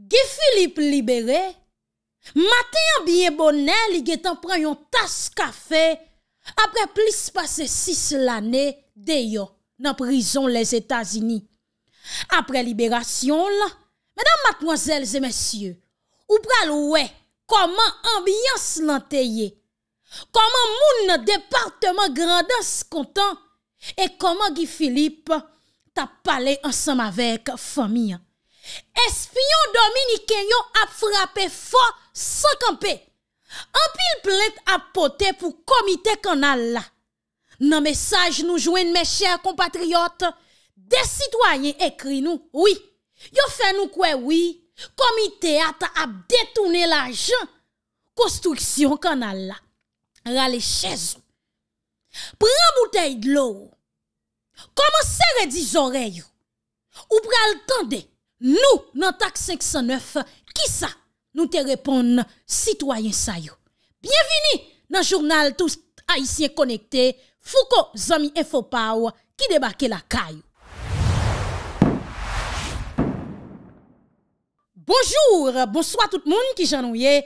Gifilip libere, maten yon biye bonen li getan pran yon tas kafe apre plis pase 6 lane deyo nan prison les Etats-Unis. Apre liberasyon la, madame, mademoiselles et messieurs, ou pral wè, koman ambiyans lanteyye, koman moun departement grandans kontan, e koman Gifilip tap pale ansam avek fami ya. Espion Dominike yo ap frape fo San kampe An pil plet ap pote pou komite kanal la Nan mesaj nou jwen mè chèr kompatriot De sitwayen ekri nou Oui Yo fè nou kwe oui Komite ata ap detoune la jen Konstruksyon kanal la Rale chèz Pren bouteille d'lou Koman sère di zorey Ou pral tende Nou nan tak 509, ki sa nou te repon sitwayen sayo. Bienveni nan jurnal tout a isye konekte, foko zami e fopaw ki debake la kayo. Bonjour, bonsoit tout moun ki janouye,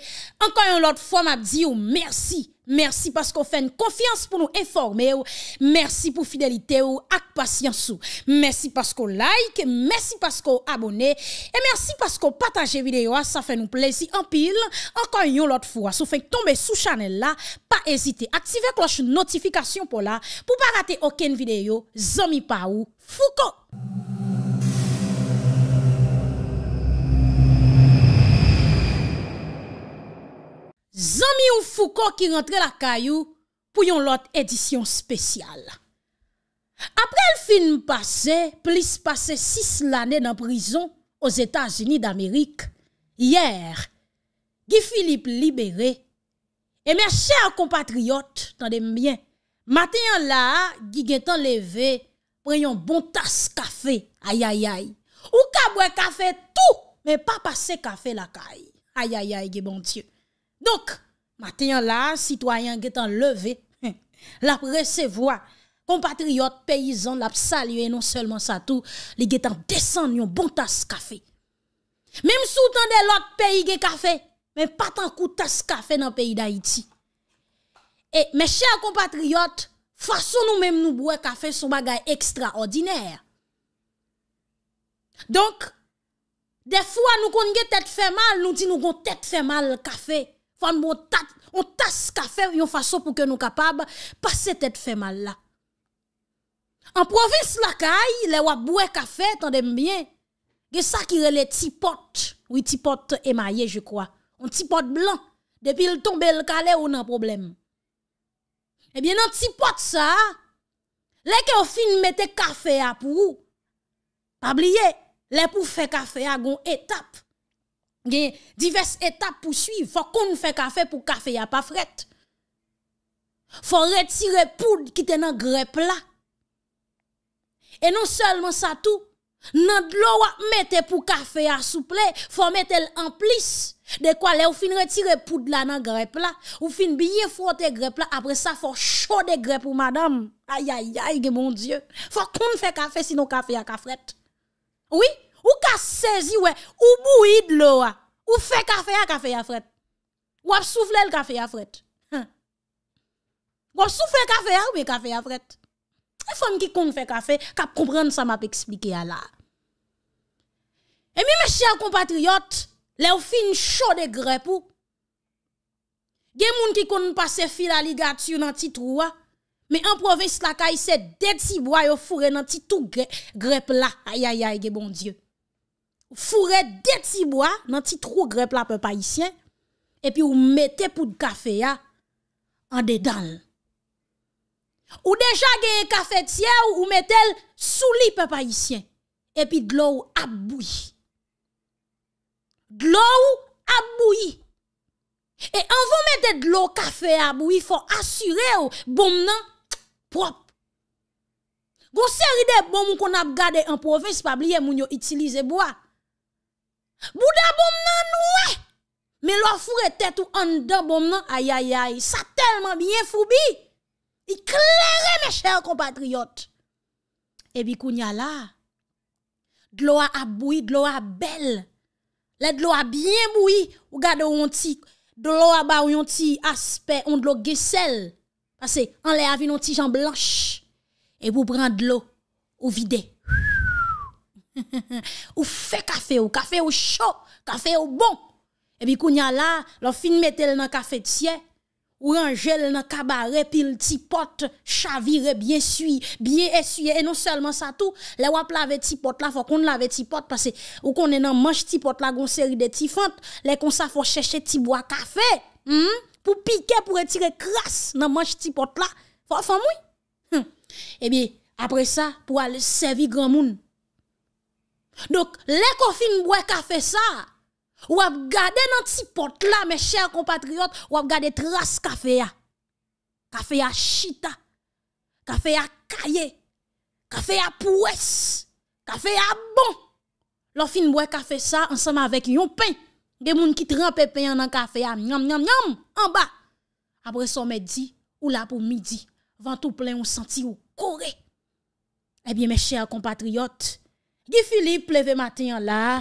ankan yon lot fom ap diyo, mersi. Merci parce qu'on fait une confiance pour nous informer. Merci pour fidélité ou patience. Merci parce qu'on like, merci parce qu'on abonne et merci parce qu'on partage vidéo. Ça fait nous plaisir en pile. Encore une autre fois, si vous faites tomber sous channel là, pas hésiter. Activez cloche notification pour là pour pas rater aucune vidéo. Zomi pa ou Foucault. Zanmi ou fouko ki rentre la kayou pou yon lot edisyon spesyal. Apre l film pase, plis pase 6 l ane nan prizon os Etat-Unis d'Amerik. Yer, gi Filip libere, e mer chè an kompatriot, tan dem bien. Maten yon la, gi gen tan leve, pre yon bon tas kafe, ayayay. Ou ka bwe kafe tou, men pa pase kafe la kayou, ayayay ge bon dieu. Donc, maintenant là, citoyen getan levé, la recevoir compatriotes paysans l'a salué non seulement ça tout, li getan descend bon tasse café. Même sous temps de l'autre pays ge café, mais pas tant que tasse café dans le pays d'Haïti. Et mes chers compatriotes, façon nous même nous boire café son bagage extraordinaire. Donc des fois nous avons tête fait mal, nous dit nous avons tête fait mal café. Fande mou tas kafe yon faso pou ke nou kapab, pase tete fe malla. An provins lakay, le wap boue kafe, tan dembyen, ge sakire le ti pot, ou ti pot emaye, je kwa, an ti pot blan, depi l tombe l kale, ou nan problem. Ebyen eh an ti pot sa, le ke ou fin mette kafe apou, pa blye, le pou fe kafe agon etap, a diverses étapes pour suivre. Faut qu'on fait café pour café y a pas fret. Faut retirer poudre qui était dans grep là. Et non seulement ça tout, nan de l'eau mette pour café à souple, faut mettre en plus. De quoi les ou fin retirer poudre là dans grep là, ou fin bien frotter grep là, après ça faut chaud chauder grep pour madame. Aïe aïe aïe, mon dieu. Faut qu'on fait café sinon café y a Oui? Ou ka sezi we, ou bou id lo wa, ou fe kafe ya kafe ya fret. Ou ap soufle l kafe ya fret. Ou ap soufle kafe ya ou be kafe ya fret. E fom ki kon fe kafe, kap komprende sa ma pe eksplike ya la. E mi me chèl kompatriot, le ou fin chode grep ou. Gen moun ki kon pase fila li gat sou nan titrou wa, me anprove slaka y se det si bo a yo fure nan titou grep la. Ayayay, gen bon dieu. furet deti bwa nan ti tro grepla pe pa isyen, epi ou mette poud kafe ya an dedan. Ou deja genye kafe tse ou ou mette souli pe pa isyen, epi dlo ou ap boui. Dlo ou ap boui. E an vou mette dlo ou kafe ya ap boui, fò asyre ou bom nan prop. Gon seride bom ou kon ap gade an profes pa blye moun yo itilize bwa, Bouda bom nan noué. Mais l'offre tête ou en de bom nan, aïe aïe aïe. Ça tellement bien foubi. Il claire mes chers compatriotes. Et puis kounya là, de l'eau a boui, de l'eau a belle. l'eau a bien boui. Ou gade ou on de l'eau a ba ou aspect, on de l'eau gessel. Parce que en l'air vin on jamb blanche. Et vous prenez de l'eau ou videz. Ou fe kafe ou, kafe ou chou, kafe ou bon. Ebi koun ya la, lo fin metel nan kafe tiye, ou ranjel nan kabare pil ti pot, chavire, bie esuy, bie esuy, e non selman sa tou, le wap lave ti pot la, fokon lave ti pot, pase ou konen nan manj ti pot la, gonseri de ti fante, le konsa fok cheshe ti bwa kafe, hmm? pou pike, pou retire kras nan manj ti pot la, fok fomoui. Hmm. Ebi, apre sa, pou al sevi gran moun, Dok, lè ko fin mwè kafe sa, wap gade nan ti pot la, me chèr kompatriot, wap gade tras kafe ya. Kafe ya chita, kafe ya kaye, kafe ya pwes, kafe ya bon. Lo fin mwè kafe sa, ansanm avèk yon pen, gen moun ki tre anpe pen anan ah, kafe ya, nyam, nyam, nyam, anba. Apre somè di, ou la pou midi, van tou plè yon senti yon kore. Ebyen eh me chèr kompatriot, Gifilip leve maten la,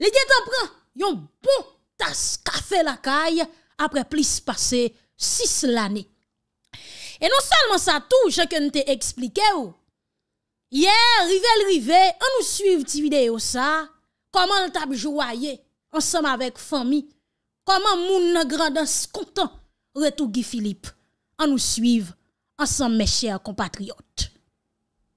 li gen tan pran yon bon tas kafe lakay apre plis pase 6 lane. E non salman sa tou, chenke nou te eksplike ou. Ye, rive lrive, an nou suive ti video sa, koman l tabjou a ye, ansam avek fami, koman moun nan grandans kontan, retou Gifilip, an nou suive, ansam me chèr kompatriot.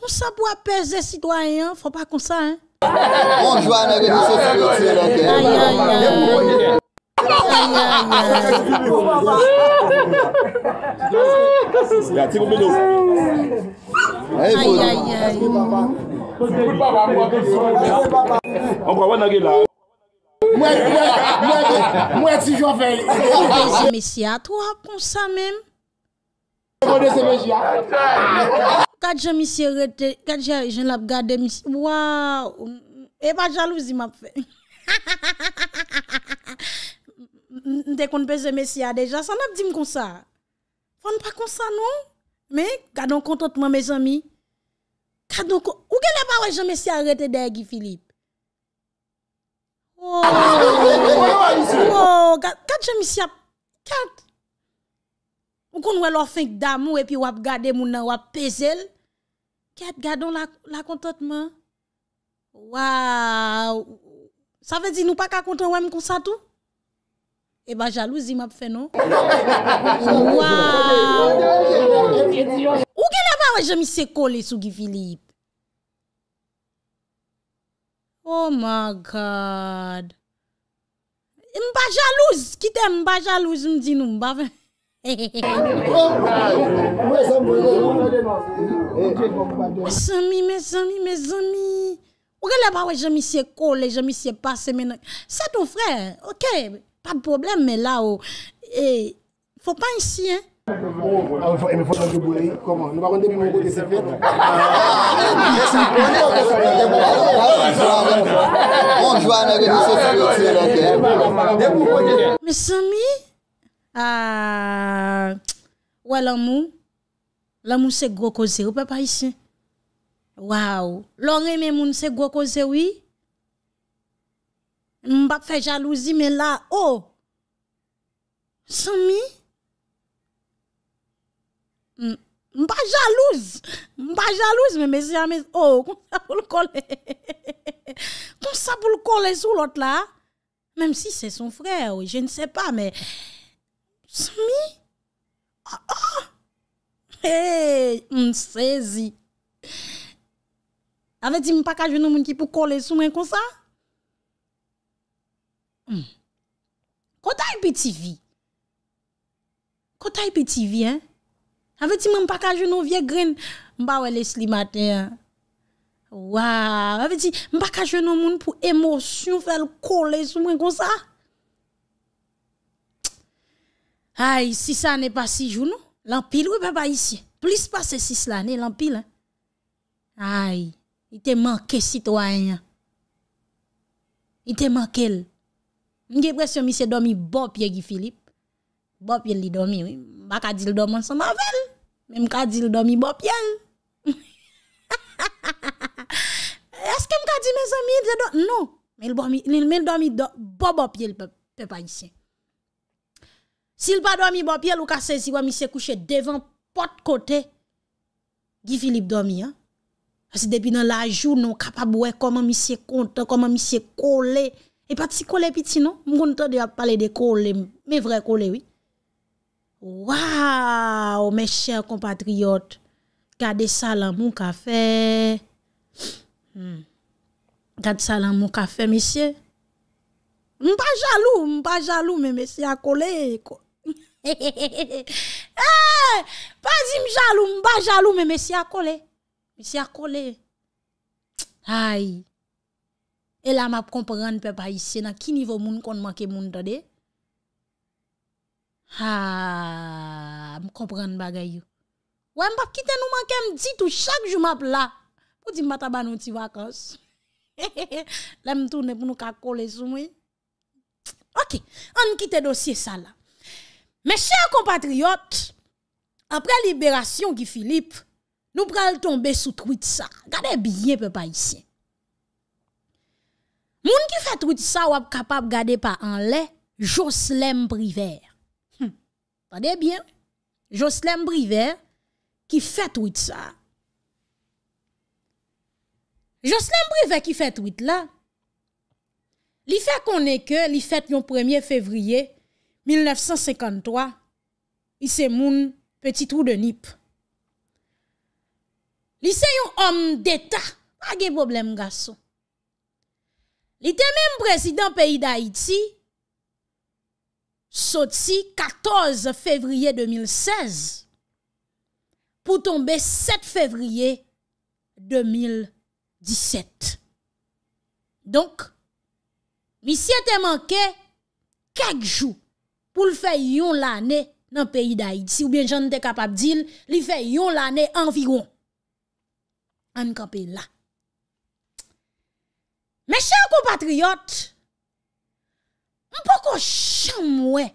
On sa bo apè zè si do ayen, fò pa kon sa, eh. On jwa nè geni se fè yon tè. Ayayay. Ayayay. Ayayay. Ayayay. Mwen, mwen, mwen, mwen si jò vè. Mwen zi mesi atò, fò kon sa mèm. Mwen de semejwa Kadje misi rete, kadje jen lape gade misi Waw Epa jalouzi map fe Ha ha ha ha ha ha Nde kon beze mesi ya deja San ap di m konsa Fon pa konsa nou Men, kadon kontot mwen me zami Kadon kontot, ou gen lape wè jen mesi A rete degi Filip Waw Waw Kadje misi ap kat Mkon wè lò fènk dam wè pi wè ap gade moun nan wè ap pè zèl. Kè ap gade lò lò akontotman. Waw. Sa vè di nou pa kakonton wè m kon sa tou? E ba jalouz im ap fè non? Waw. Ou genè wè wè jè mi se kole sou gifili? Oh my god. Mba jalouz. Ki te mba jalouz mdi nou mba vè? Mes amis, mes amis, mes amis. Regardez là-bas, je me suis collé, j'ai mis ses passé maintenant. C'est ton frère, ok, pas de problème, mais là, oh, et eh, faut pas ici, hein. il ah, me faut que eh, vous Comment Nous avons depuis mon côté, c'est fait. Ah. Ah. la Mes amis, Ah, Ouè l'amou L'amou se grokose Ou pe pa isi Waou L'on eme moun se grokose wè Mbak fe jalouzi Mwen la oh. Soumi Mbak jalouzi Mbak jalouzi Mwen sa oh, pou l'kole Mwen sa pou l'kole sou l'ot la Mem si se son frè Je ne se pa men Smi? A ah, a? Ah. Hey, msezi. Aveti mpaka jounou moun ki pou kole sou men kon sa? Kota hmm. ipi ti vi? Kota ipi ti vi, eh? Aveti mpaka jounou vie green mba wele sli mate? Waw! Aveti mpaka jounou moun pou emosyon fel kole sou men kon sa? A? Ay, 6 an e pa 6 jou nou. Lampil ou pe pa isye? Plis pa se 6 la, ne? Lampil. Ay, i te manke sitwa enya. I te mankel. Mge presyon mi se domi bo pye gi Filip. Bo pye li domi, oui. Mba ka di l doman son mavel. Men mka di l domi bo pye. Eske mka di men somi? Non, men l domi bo bo pye pe pa isye. Sil pa do mi bo, piye lou ka sezi, wè mi se kouche devan pot kote. Gi Filip do mi, an. Asi depi nan la joun, an, kapab wè koman mi se konta, koman mi se kole. E pati kole piti, non? Mwen konta de ap pale non? de kole, me vre kole, wè. Waw, men chèr kompatriot, kade salan moun kafe. Kade hmm. salan moun kafe, mesye. Mwen pa jalou, mwen pa jalou, men mesye, a kole, eko. Ah, Pas im jalou, mba jalou Mwen mwen si akole Mwen si akole Ay E la map kompren pe pa isye Na ki nivou moun kon manke moun do de Ha ah, Mwen kompren bagayou Wè mwen pa kite nou manke mdito Chak jou map la Mwen di mbata ban mwen ti wakos Le mtoune pou nou kakole sou mwen Ok An kite dosye sa la Mè chè an kompatriot, apre liberasyon ki Filip, nou pral tombe sou truit sa. Gade biye pe pa yisi. Moun ki fè truit sa wap kapab gade pa an lè, Joslem Brivert. Tade bien. Joslem Brivert ki fè truit sa. Joslem Brivert ki fè truit la. Li fè konè ke li fèt yon premier fevriye, 1953, lise moun, peti trou de nip. Lise yon om deta, wage boblem gaso. Lite menm prezident peyi da Haiti, soti 14 fevriye 2016, pou tombe 7 fevriye 2017. Donk, lise te manke, kek jou, pou l fè yon lanè nan peyi da iti. Si oubyen jen te kapap dil, li fè yon lanè anviron. An kapè la. Mè chè an kon patriyot, mpoko chan mwen,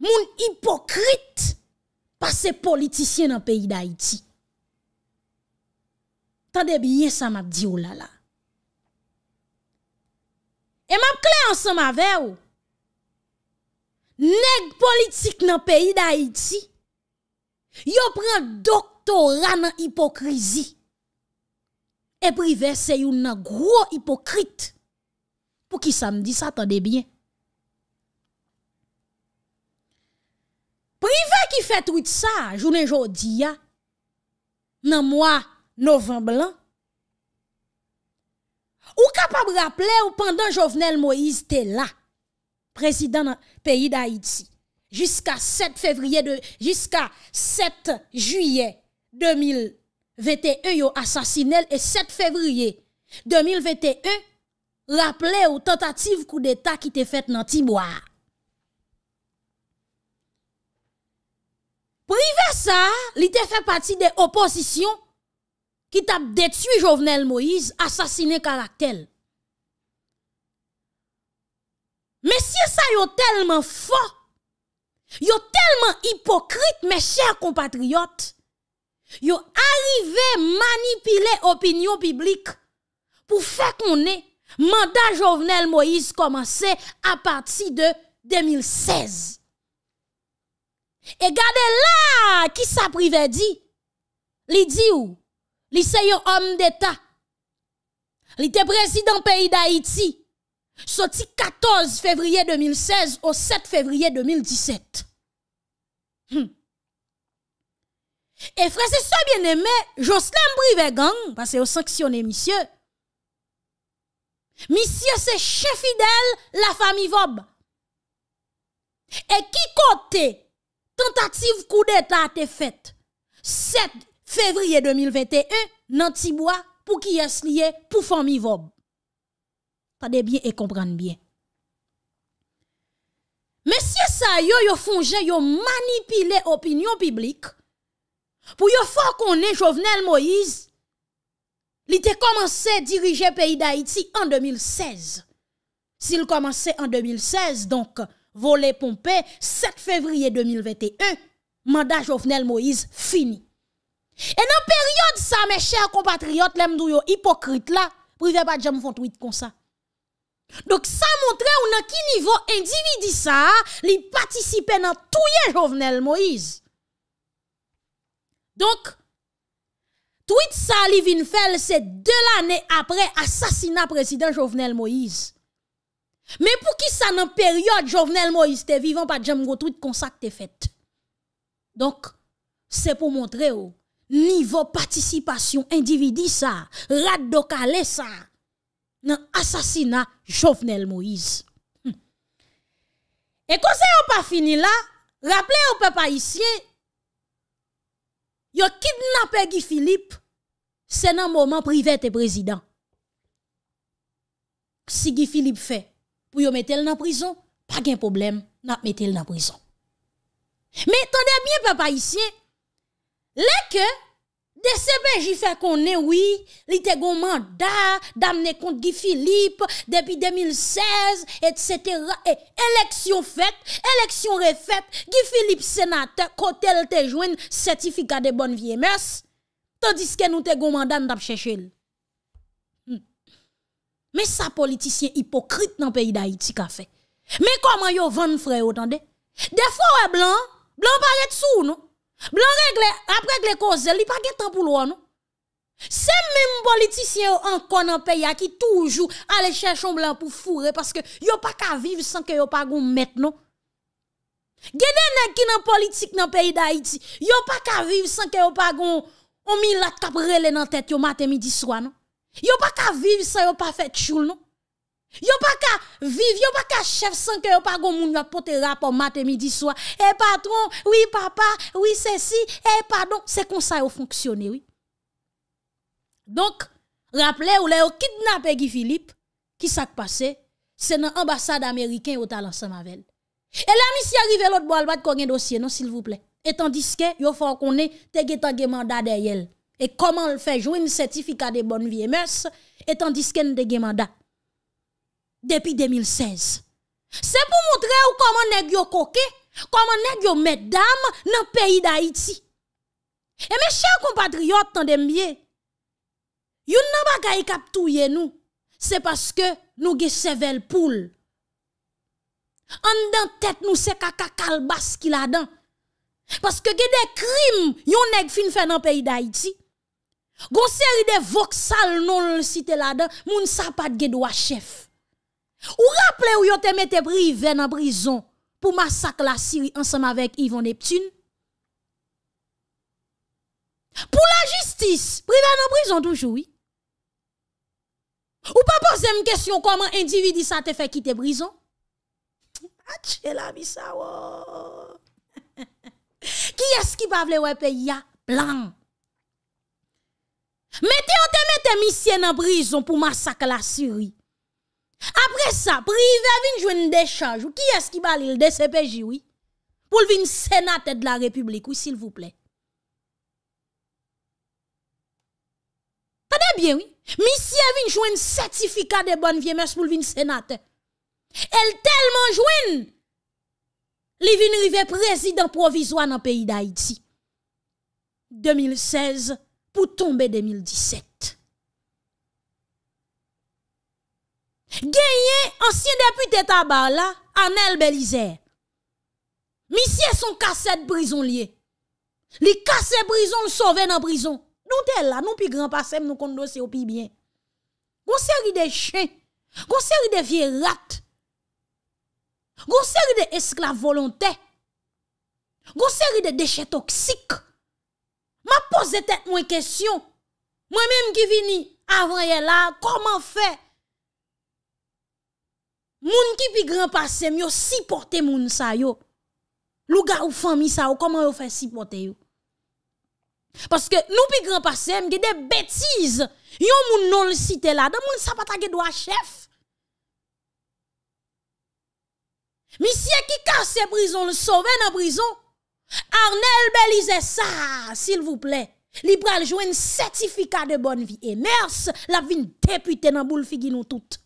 moun hipokrit, pa se politisyen nan peyi da iti. Tade biye sa map diyo lala. E map kli ansan ma veyo, Neg politik nan peyi da iti, yo pren doktoran nan hipokrizi, e prive se yon nan gro hipokrit, pou ki sa mdi sa tonde bien. Prive ki fet wit sa, jounen jodi ya, nan mwa novemb lan, ou kapab rapple ou pandan jovenel Moïse te la, Prezident nan peyi d'Haïti. Jiska 7 juyè 2021 yo asasinel. Et 7 februyè 2021, laple ou tentative kou d'Etat ki te fèt nan Tibwa. Prive sa, li te fèt pati de oposisyon ki tap detu Jovenel Moïse, asasinel karak tel. ça tellement tellement tellement tellement tellement hypocrite, mes chers compatriotes, yon arrivé manipuler opinion publique pour faire qu'on ait mandat Jovenel Moïse commencé à partir de 2016. Et regardez là qui ça privé dit, li di ou, li se homme homme d'État. li te président pays d'Haïti, Soti 14 fevriye 2016 ou 7 fevriye 2017. E fre se so bien eme, jos lem brive gang, pase yo saksyonne misye. Misye se che fidel la fami vob. E ki kote tentativ kou deta ate fet 7 fevriye 2021 nan tibwa pou ki es liye pou fami vob. des bien et comprendre bien. Monsieur ça yo yo fonge yo manipulé opinion publique pour yo qu'on ait Jovenel Moïse. Il a commencé à diriger le pays d'Haïti en 2016. S'il commençait en 2016, donc volé, pompé 7 février 2021, mandat Jovenel Moïse fini. Et dans période ça mes chers compatriotes, l'aime yo hypocrite là, privé pas de tweet comme ça. Donc ça montre on nan ki niveau individu ça, li participe nan touye Jovenel Moïse. Donc tweet ça li c'est deux l'année après assassinat président Jovenel Moïse. Mais pour qui ça dans période Jovenel Moïse était vivant pa jam go tweet comme ça fait. Donc c'est pour montrer au oh, niveau participation individu ça, radocalé ça dans assassinat Jovenel Moïse. Hmm. Et quand n'est pas fini là, rappelez au peuple haïtien, Yon kidnappé Guy Philippe, c'est un moment privé te président. Si Guy Philippe fait, pour yon mettre en prison, pas de problème, n'a mettre en prison. Mais attendez bien peuple haïtien, les que De sebe jifè konè wè, li te gomanda, damne kont Gifilip, depi 2016, et cetera, e, eleksyon fèt, eleksyon refèt, Gifilip senatè, kotèl te jwen, sertifika de bon vie mers, tandiske nou te gomanda n tap chèche lè. Hmm. Me sa politisye hipokrit nan peyi da iti ka fè. Me koman yo van freyo, tande? De fò wè blan, blan parè tsou, nou? Blan regle, ap regle koze, li pa gen tan pou lwa nou. Se men politisyen yo an kon an peya ki toujou ale chè chan blan pou fure, paske yo pa ka viv san ke yo pa gon met nou. Gede neg ki nan politik nan peyi da iti, yo pa ka viv san ke yo pa gon omilat kap rele nan tèt yo matè midi swa nou. Yo pa ka viv san yo pa fet choul nou. Yo pas qu'à vivre, yo pas qu'à chef sans que yo pas gon moun la rapport matin midi soir. Eh patron, oui papa, oui ceci, eh pardon, c'est comme ça yo fonctionne, oui. Donc, rappelez ou le kidnappé Guy Philippe, qui s'est passé, c'est dans l'ambassade américaine au talent ensemble avec elle. Et là, monsieur arrive l'autre bois, bat dossier, non, s'il vous plaît. Et tandis que, yo faut qu'on ait, te mandat derrière. Et comment le fait jouer un certificat de bonne vie et et tandis que nous mandat. Depi 2016 Se pou moutre ou koman neg yo koke Koman neg yo medam Nan peyi da iti E me chan kompatriot tan demye Yon nan ba gayi kaptouye nou Se paske nou ge sevel poul An dan tet nou se kaka kalbask ki la dan Paske ge de krim yon neg fin fe nan peyi da iti Gon seri de vok sal nou le site la dan Moun sapat ge dwa chef Ou rappele ou yon te mette privè nan brison pou masak la siri ansèm avèk Yvon Neptun? Pou la jistis privè nan brison douchou? Ou pa pose m kèsyon koman individi sa te fè ki te brison? Atchè la misa wò! Ki eski pa vle wè pe ya plan? Mè te yon te mette misen nan brison pou masak la siri? Apre sa, pri ve vin jwen dechaj ou ki eski balil de sepeji oui pou lvin senate de la republik oui sil vouple. Fade bien oui, misi e vin jwen setifika de bon viemes pou lvin senate. El telman jwen li vin rive prezident provizwa nan peyi da Haiti. 2016 pou tombe 2017. genye ansyen depute taba la, anel belize. Mi siye son kase de brison liye. Li kase brison, souvene brison. Non te la, non pi gran pasem, nou kondosye ou pi bien. Gon seri de chen, gon seri de vie rat, gon seri de eskla volante, gon seri de deche toksik. Ma pose tet mwen kesyon, mwen mèm ki vini, avan ye la, konman fe, Moun ki pi granpassem yo siporte moun sa yo. Lou ga ou fami sa yo, koman yo fe sipote yo? Paske nou pi granpassem ge de betize. Yo moun non le site la, da moun sa pata ge do a chef. Mi siye ki kase prison, le sove nan prison. Arnel belize sa, sil vouple. Libral joen setifika de bon vi. E mers la vin depute nan boule fi gino toute.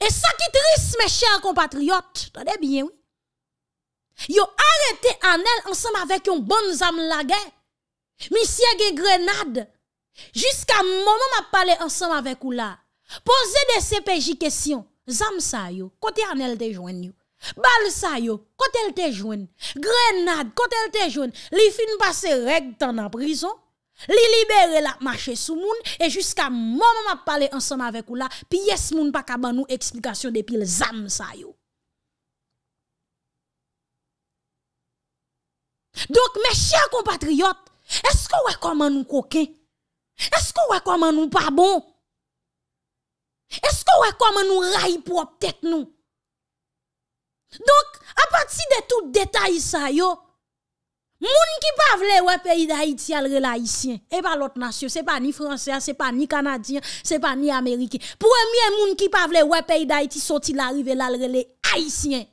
Et ça qui triste, mes chers compatriotes, attendez bien, oui. Yo arrêté Anel ensemble avec un bon zam la guerre. Monsieur grenade. Jusqu'à moment m'a parlé ensemble avec ou là. Posez des CPJ questions. Zam sa yo, côté Anel te joigne Bal sa yo, côté elle te Grenade, côté elle te joigne. Li fin passe reg en prison les libérer, la marcher sous moun et jusqu'à moment m'a parlé ensemble avec ou là, pièce moun pas ka ban explication depuis le zam sa yo. Donc mes chers compatriotes, est-ce que ouais comment nous coquin? Est-ce que ouais comment nous pas bon? Est-ce que ouais comment nous raille pour tête nous? Donc à partir de tout détail ça yo, Moun ki pa vle wè peyi da iti alre la hisyen. E pa lot nasyon, se pa ni fransean, se pa ni kanadyan, se pa ni amerikyan. Pou emye moun ki pa vle wè peyi da iti soti la rive la alre le hisyen.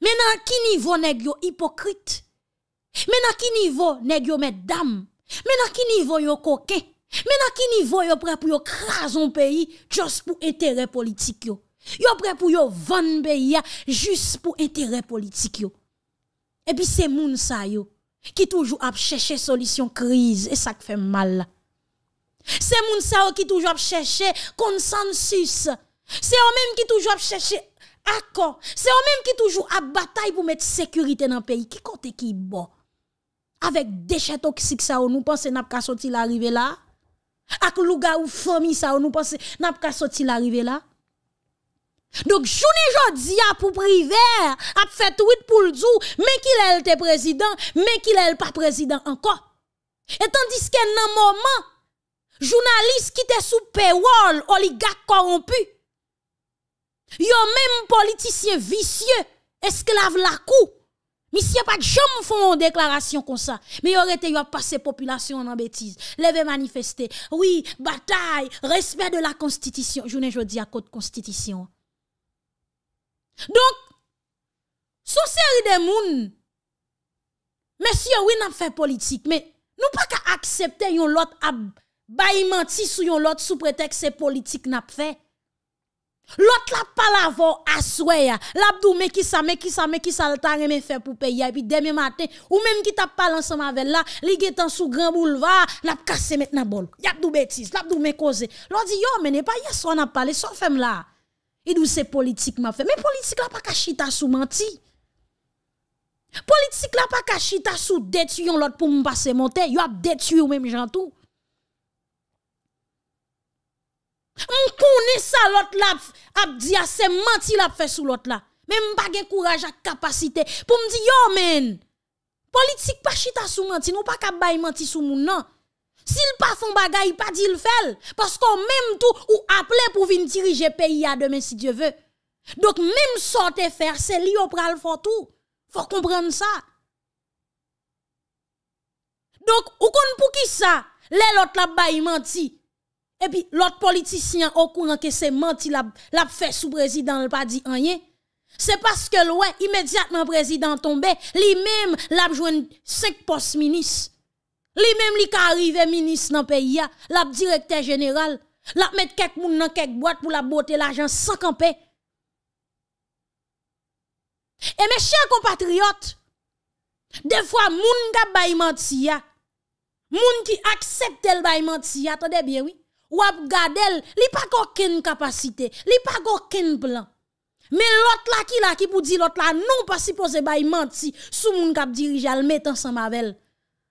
Mè nan ki nivou neg yo hipokrite? Mè nan ki nivou neg yo mè dam? Mè nan ki nivou yo koke? Mè nan ki nivou yo pre pou yo krason peyi jous pou entere politik yo? Yo pre pou yo van beya jous pou entere politik yo? E pi se moun sa yo ki toujou ap chèche solisyon kriz e sak fè mal. Se moun sa yo ki toujou ap chèche konsensus. Se yo mèm ki toujou ap chèche akon. Se yo mèm ki toujou ap batay pou mèt sekurite nan peyi. Ki kote ki bo? Avèk dechè toksik sa yo nou panse nap ka soti la rive la? Ak luga ou fomi sa yo nou panse nap ka soti la rive la? Donc, journée jodi a pour privé, a fait tweet pour le mais qu'il est le président, mais qu'il est pas président encore. Et tandis que dans moment, journaliste qui était sous paywall, oligarque corrompu, yo même politicien vicieux, esclave la cou. Monsieur pas me font une déclaration comme ça. Mais aurait été passé population en bêtise. Leve manifester. Oui, bataille, respect de la constitution. Journée jodi à code constitution. Donk, sou seri de moun, mè sye wè nan fè politik, mè nou pa ka akseptè yon lot a baymenti sou yon lot sou preteksè politik nan fè. Lot la pal avò aswe ya, labdou mè ki sa mè ki sa mè ki sa tan remè fè pou pey ya, pi demè matè, ou mè mè ki ta pal ansè mavel la, ligè tan sou gran bouleva, nan kase mè nan bol, yabdou betis, labdou mè koze. Lot di yo mè, ne pa yaswa nan pale, sou fèm la. Edou se politik ma fe, men politik la pa ka chita sou manti. Politik non la pa ka chita sou detu yon lot pou moun pa se monte, yo ap detu yon mèm jantou. Moun kounen sa lot la ap diya se manti la ap fe sou lot la, men moun pa gen kouraj ak kapasite pou moun di yo men. Politik pa chita sou manti, nou pa ka bayi manti sou moun nan. S'il pas font bagay, pas dit le fait. Parce qu'on même tout, ou appelé pour venir diriger pays à demain si Dieu veut. Donc même sorte faire, c'est lié au pral fort tout. Faut comprendre ça. Donc, ou kon pour qui ça? l'autre la bay menti. Et puis, l'autre politicien au courant que c'est menti la, fait sous président, le pas dit rien. C'est parce que immédiatement président tombé, lui-même l'a joué cinq postes ministres. Li même li ka arrive ministre dans pays la directeur général, la mettre quelques moun dans quelques boîtes pour la botter l'argent sans camper. Et mes chers compatriotes, des fois moun ka bay menti ya, moun qui accepte le bay menti ya, attendez bien oui. Ou ap gadel, li pa aucune capacité, li pa aucun plan. Mais l'autre là qui là qui pour dire l'autre là non pas supposé bay menti sou moun k'ap al met ensemble avec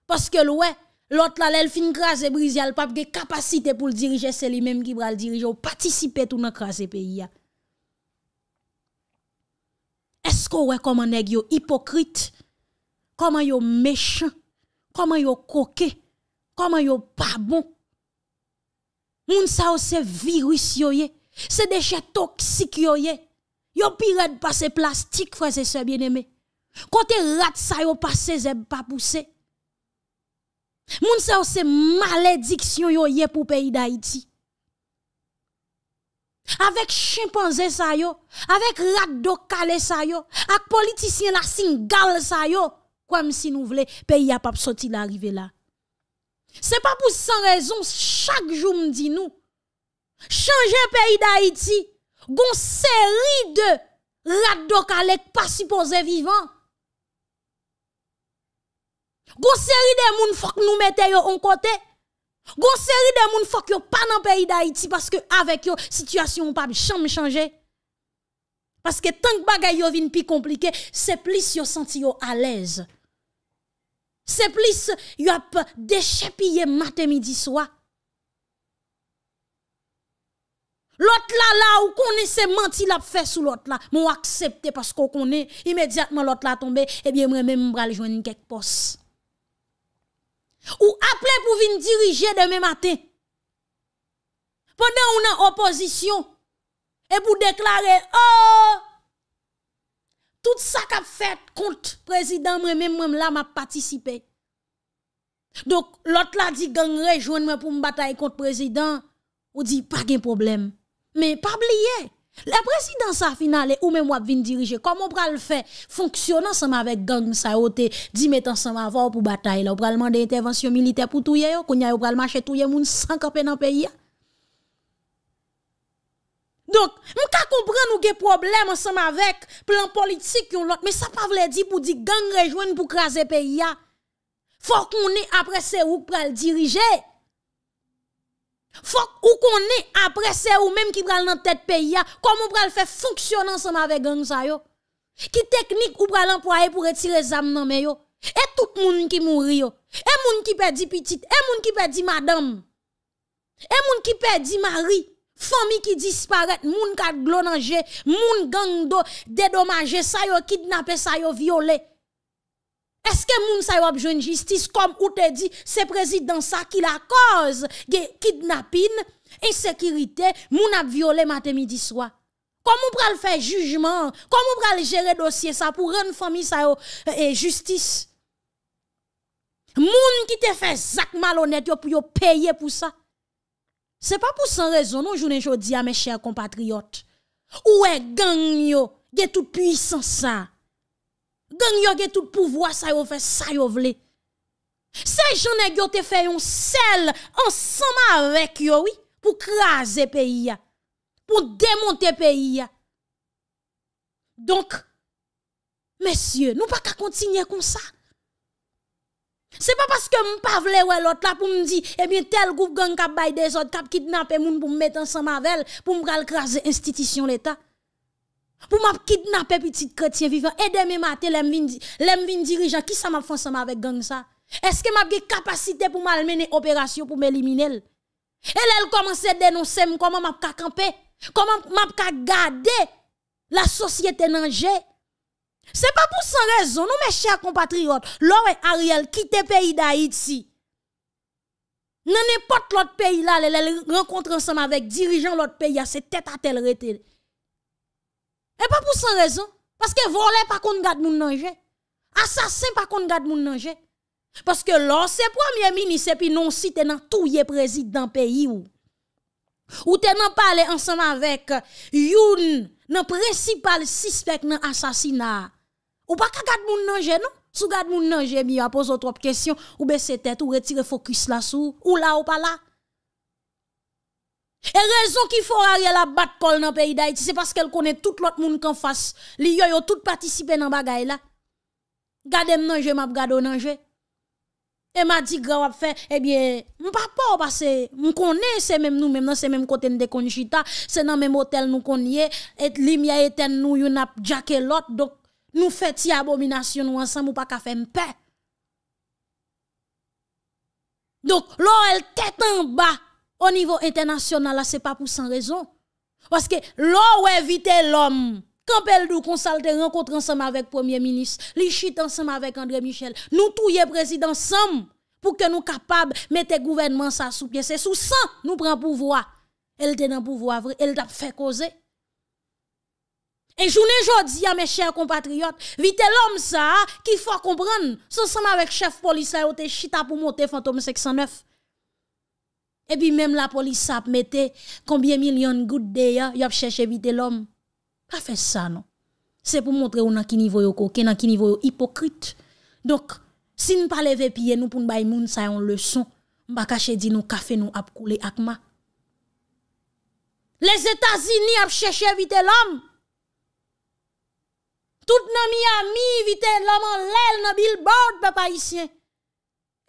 Paske l wè, l ot la lèl fin kras e brisia l pap ge kapasite pou l dirije se li mèm ki bra l dirije ou patisipe tou nan kras e peyi ya. Esko wè koman neg yo hipokrite? Koman yo mechan? Koman yo koke? Koman yo pabon? Moun sa ou se virus yo ye? Se deje toksik yo ye? Yo piret pase plastik fwese se bieneme? Kote rat sa yo pase zeb papouse? Moun sa c'est malédiction yo yé pou pays d'Haïti. Avec chimpanzé sa yo, avec les calé sa yo, avec politicien la singal sa yo, comme si nous voulons pays a pas sorti d'arriver là. C'est pas pour sans raison chaque jour me dit nous changer pays d'Haïti, gon série de raddo calé pas supposé vivant. Gon série de moun faut que nous mettent yo en côté. Gon série de moun faut yo pas dans pays d'Haïti parce que avec yo situation pas chanm changer. Parce que tant que bagay yo vin plus compliqué, c'est plus yo senti yo à l'aise. C'est plus yo a déchépillé matin midi soir. L'autre là là ou connaît se menti l'a fait sous l'autre là, m'ont accepté parce qu'on connaît immédiatement l'autre là tombé, eh bien moi même m'bral joindre quelques postes. Ou appelé pour venir diriger demain matin. Pendant on est en opposition. Et pour déclarer, oh, tout ça qu'a fait contre président, moi-même, moi là, m'a participé. Donc, l'autre là dit, gang, rejoindre moi pour me battre contre président. ou dit, pas de problème. Mais pas oublier. La presidansa final e ou men wap vin dirije, kon moun pral fè, fonksyonan seman vek gang msa ote, di metan seman vò pou batay la, ou pral man de intervensyon milite pou touye yo, kon nye yo pral manche touye moun sank apè nan peyi ya. Donk, moun ka kompran nou ge problem seman vek plan politik yon lot, me sa pa vle di pou di gang rejoen pou krasè peyi ya. Fòk moun ne apre se ou pral dirije. Fok ou konen apre se ou menm ki pral nan tet pe ya, kom ou pral fe funksyonan se ma ve gang sa yo. Ki teknik ou pral anpwae pou retire zam nan me yo. E tout moun ki mouri yo, e moun ki pedi pitit, e moun ki pedi madame, e moun ki pedi mari, fami ki disparet, moun kat glonanje, moun gang do dedomaje, sa yo kidnape, sa yo viole. Eske moun sa yo ap jwen justice kom ou te di se prezident sa ki la koz ge kidnapin, ensekirite, moun ap viole mate midi swa. Kom ou pral fè jujman, kom ou pral jere dosye sa pou renfomi sa yo eh, eh, justice. Moun ki te fè zak malonet yo pou yo peye pou sa. Se pa pou san rezon nou jounen jodi a me chèr compatriot. Ou e gang yo ge tout puy sansan. gang yo avez tout pouvoir ça yo fait ça yo vle. Ces gens nèg fait un sel ensemble avec yo oui pour craser pays pour démonter pays Donc messieurs, nous pas continuer comme ça. C'est pas parce que je pas l'autre là pour me dire eh bien tel groupe gang cap des autres cap kidnapper moun pour me mettre ensemble avec elle pour me craser institution l'état. Pour m'a kidnapper petit chrétien vivant et demain matin l'aime dirigeants, dirigeant qui ça m'a fait ensemble avec gang ça Est-ce que m'a une capacité pour une opération pour m'éliminer Et elle commence à dénoncer comment m'a camper comment m'a garder la société danger c'est pas pour sans raison, nous, mes chers compatriotes, l'homme Ariel quitte le pays d'Haïti. Dans n'importe l'autre pays là, elle rencontre ensemble avec dirigeants l'autre pays, c'est tête à tête E pa pou san rezon, paske volè pa kon gade moun nanje, asasin pa kon gade moun nanje. Paske lan se pwamye minise pi non si tenan touye prezid dan peyi ou. Ou tenan pale ansan avèk youn nan prezipal sispek nan asasina. Ou pa ka gade moun nanje non? Sou gade moun nanje mi a pozotrop kèsyon ou bè se tèt ou retire fokus la sou ou la ou pa la. E rezon ki fwo a rye la bat kol nan pe iday ti, se paske l konen tout lot moun kan fwas, li yo yo tout patisipe nan bagay la. Gade m nanje, m ap gado nanje. E ma di gwa wap fe, ebyen, eh m pa pa wap ase, m konen se menm nou menm nan, se menm kote n dekoni chita, se nan menm otel nou konye, et li mia eten nou yon ap jake lot, donk nou feti abominasyon nou ansan, m pa ka fe m pe. Donk lor el tetan ba, au niveau international, ce n'est pas pour sans raison. Parce que l'eau évite l'homme. Quand elle consulte rencontre ensemble avec le Premier ministre, l'Ichit ensemble avec André Michel, nous tous les présidents ensemble pour que nous capables de mettre le gouvernement ça sous pied. C'est sous sang nous prend pouvoir. Elle est dans pouvoir, elle t'a fait causer. Et journée dis à mes chers compatriotes, vite l'homme ça, qu'il faut comprendre, ensemble avec chef policier, te chita pour monter fantôme 609. Epi menm la polis non. ap mette kombye milyon gout de ya yo ap chèche vite l'om. Pa fè sa non. Se pou montre ou nan ki nivou yo kouke, nan ki nivou yo hipokrite. Dok, si n pa leve piye nou pou n'bay moun sa yon lèson, mba kache di nou kafe nou ap koule akma. Les Etats-Unis ap chèche vite l'om. Tout nan mi a mi vite l'om an lèl nan bilbord pa pa isye.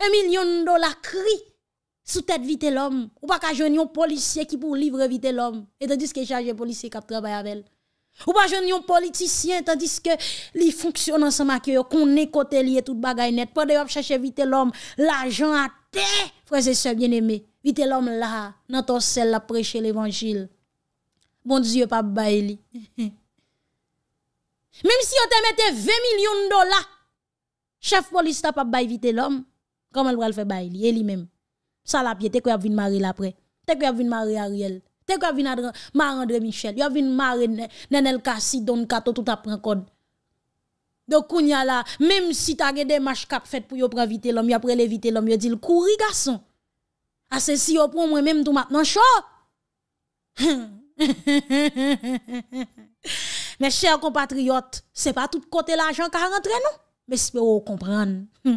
E milyon do la kri. sous tête vite l'homme. Ou pas qu'à joindre un policier qui pour livre vite l'homme. Et tandis que chargé policier qui travaille avec Ou pas joindre un politicien tandis que li fonctionne ensemble avec eux, qu'on est côté lié toute bagaille net. Pendant ap chercher vite l'homme, l'argent à terre, frères et sœurs bien-aimés. Vite l'homme là, dans ton sel la prêcher l'évangile. Bon Dieu, pas baili. Même si on te mettait 20 millions de dollars, chef police t'a pas bail vite l'homme, comment elle va le faire baili, lui-même ça la pied, t'es quoi Marie marier après T'es qu'il vin marier Ariel. T'es quoi vin marie André Michel. une vin marier Nenel Kassi, Don Kato, tout un code. Donc, a là, même si t'as des matchs cap fait pour yo prendre vite l'homme, après l'éviter l'homme, yo dit courir garçon. Ah, c'est si yo prend moi même tout maintenant chaud. Mes chers compatriotes, c'est pas tout côté l'argent qui rentre non, mais si vous comprendre.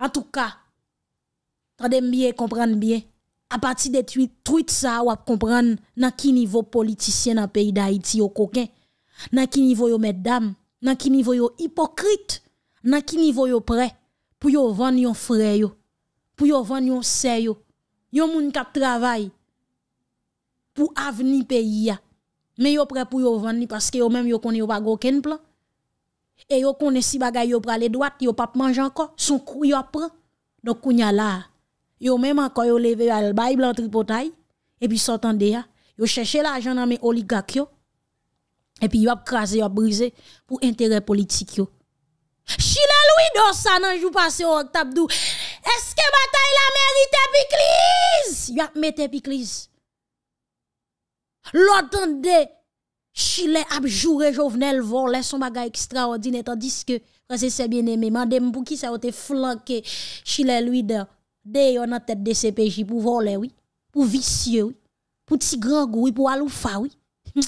En tout cas, Tade mbiye kompran mbiye. A pati de tweet, tweet sa wap kompran nan ki nivou politisyen nan peyi da Haiti yo koken. Nan ki nivou yo meddam. Nan ki nivou yo hipokrit. Nan ki nivou yo pre. Pou yo ven yon freyo. Pou yo ven yon seyo. Yo moun ka travay pou avni peyi ya. Me yo pre pou yo ven ni paske yo menm yo konen yo pa goken plan. E yo konen si bagay yo pre ale dwat yo pa pmanjanko. Son kou yo pre. Dok kou nyalar. Yo menman kon yo leve yo al bayi blan tripotay, epi sotande ya, yo chèche la ajan nan men oligak yo, epi yo ap krasi, yo ap brise, pou entere politik yo. Chile Louis dò sa nan jou pase o Octabdou, eske batay la merite epi kliz? Yo ap mette epi kliz. Lò tonde, chile ap jure jovnel vò, lè son baga ekstraordin, etan diske, kwen se se bien eme, mandem pou ki sa wote flanke, chile Louis dò. de yon en tête de CPJ pour voler, oui, pour vicieux, oui, pour petit pour aloufa, oui. Hum.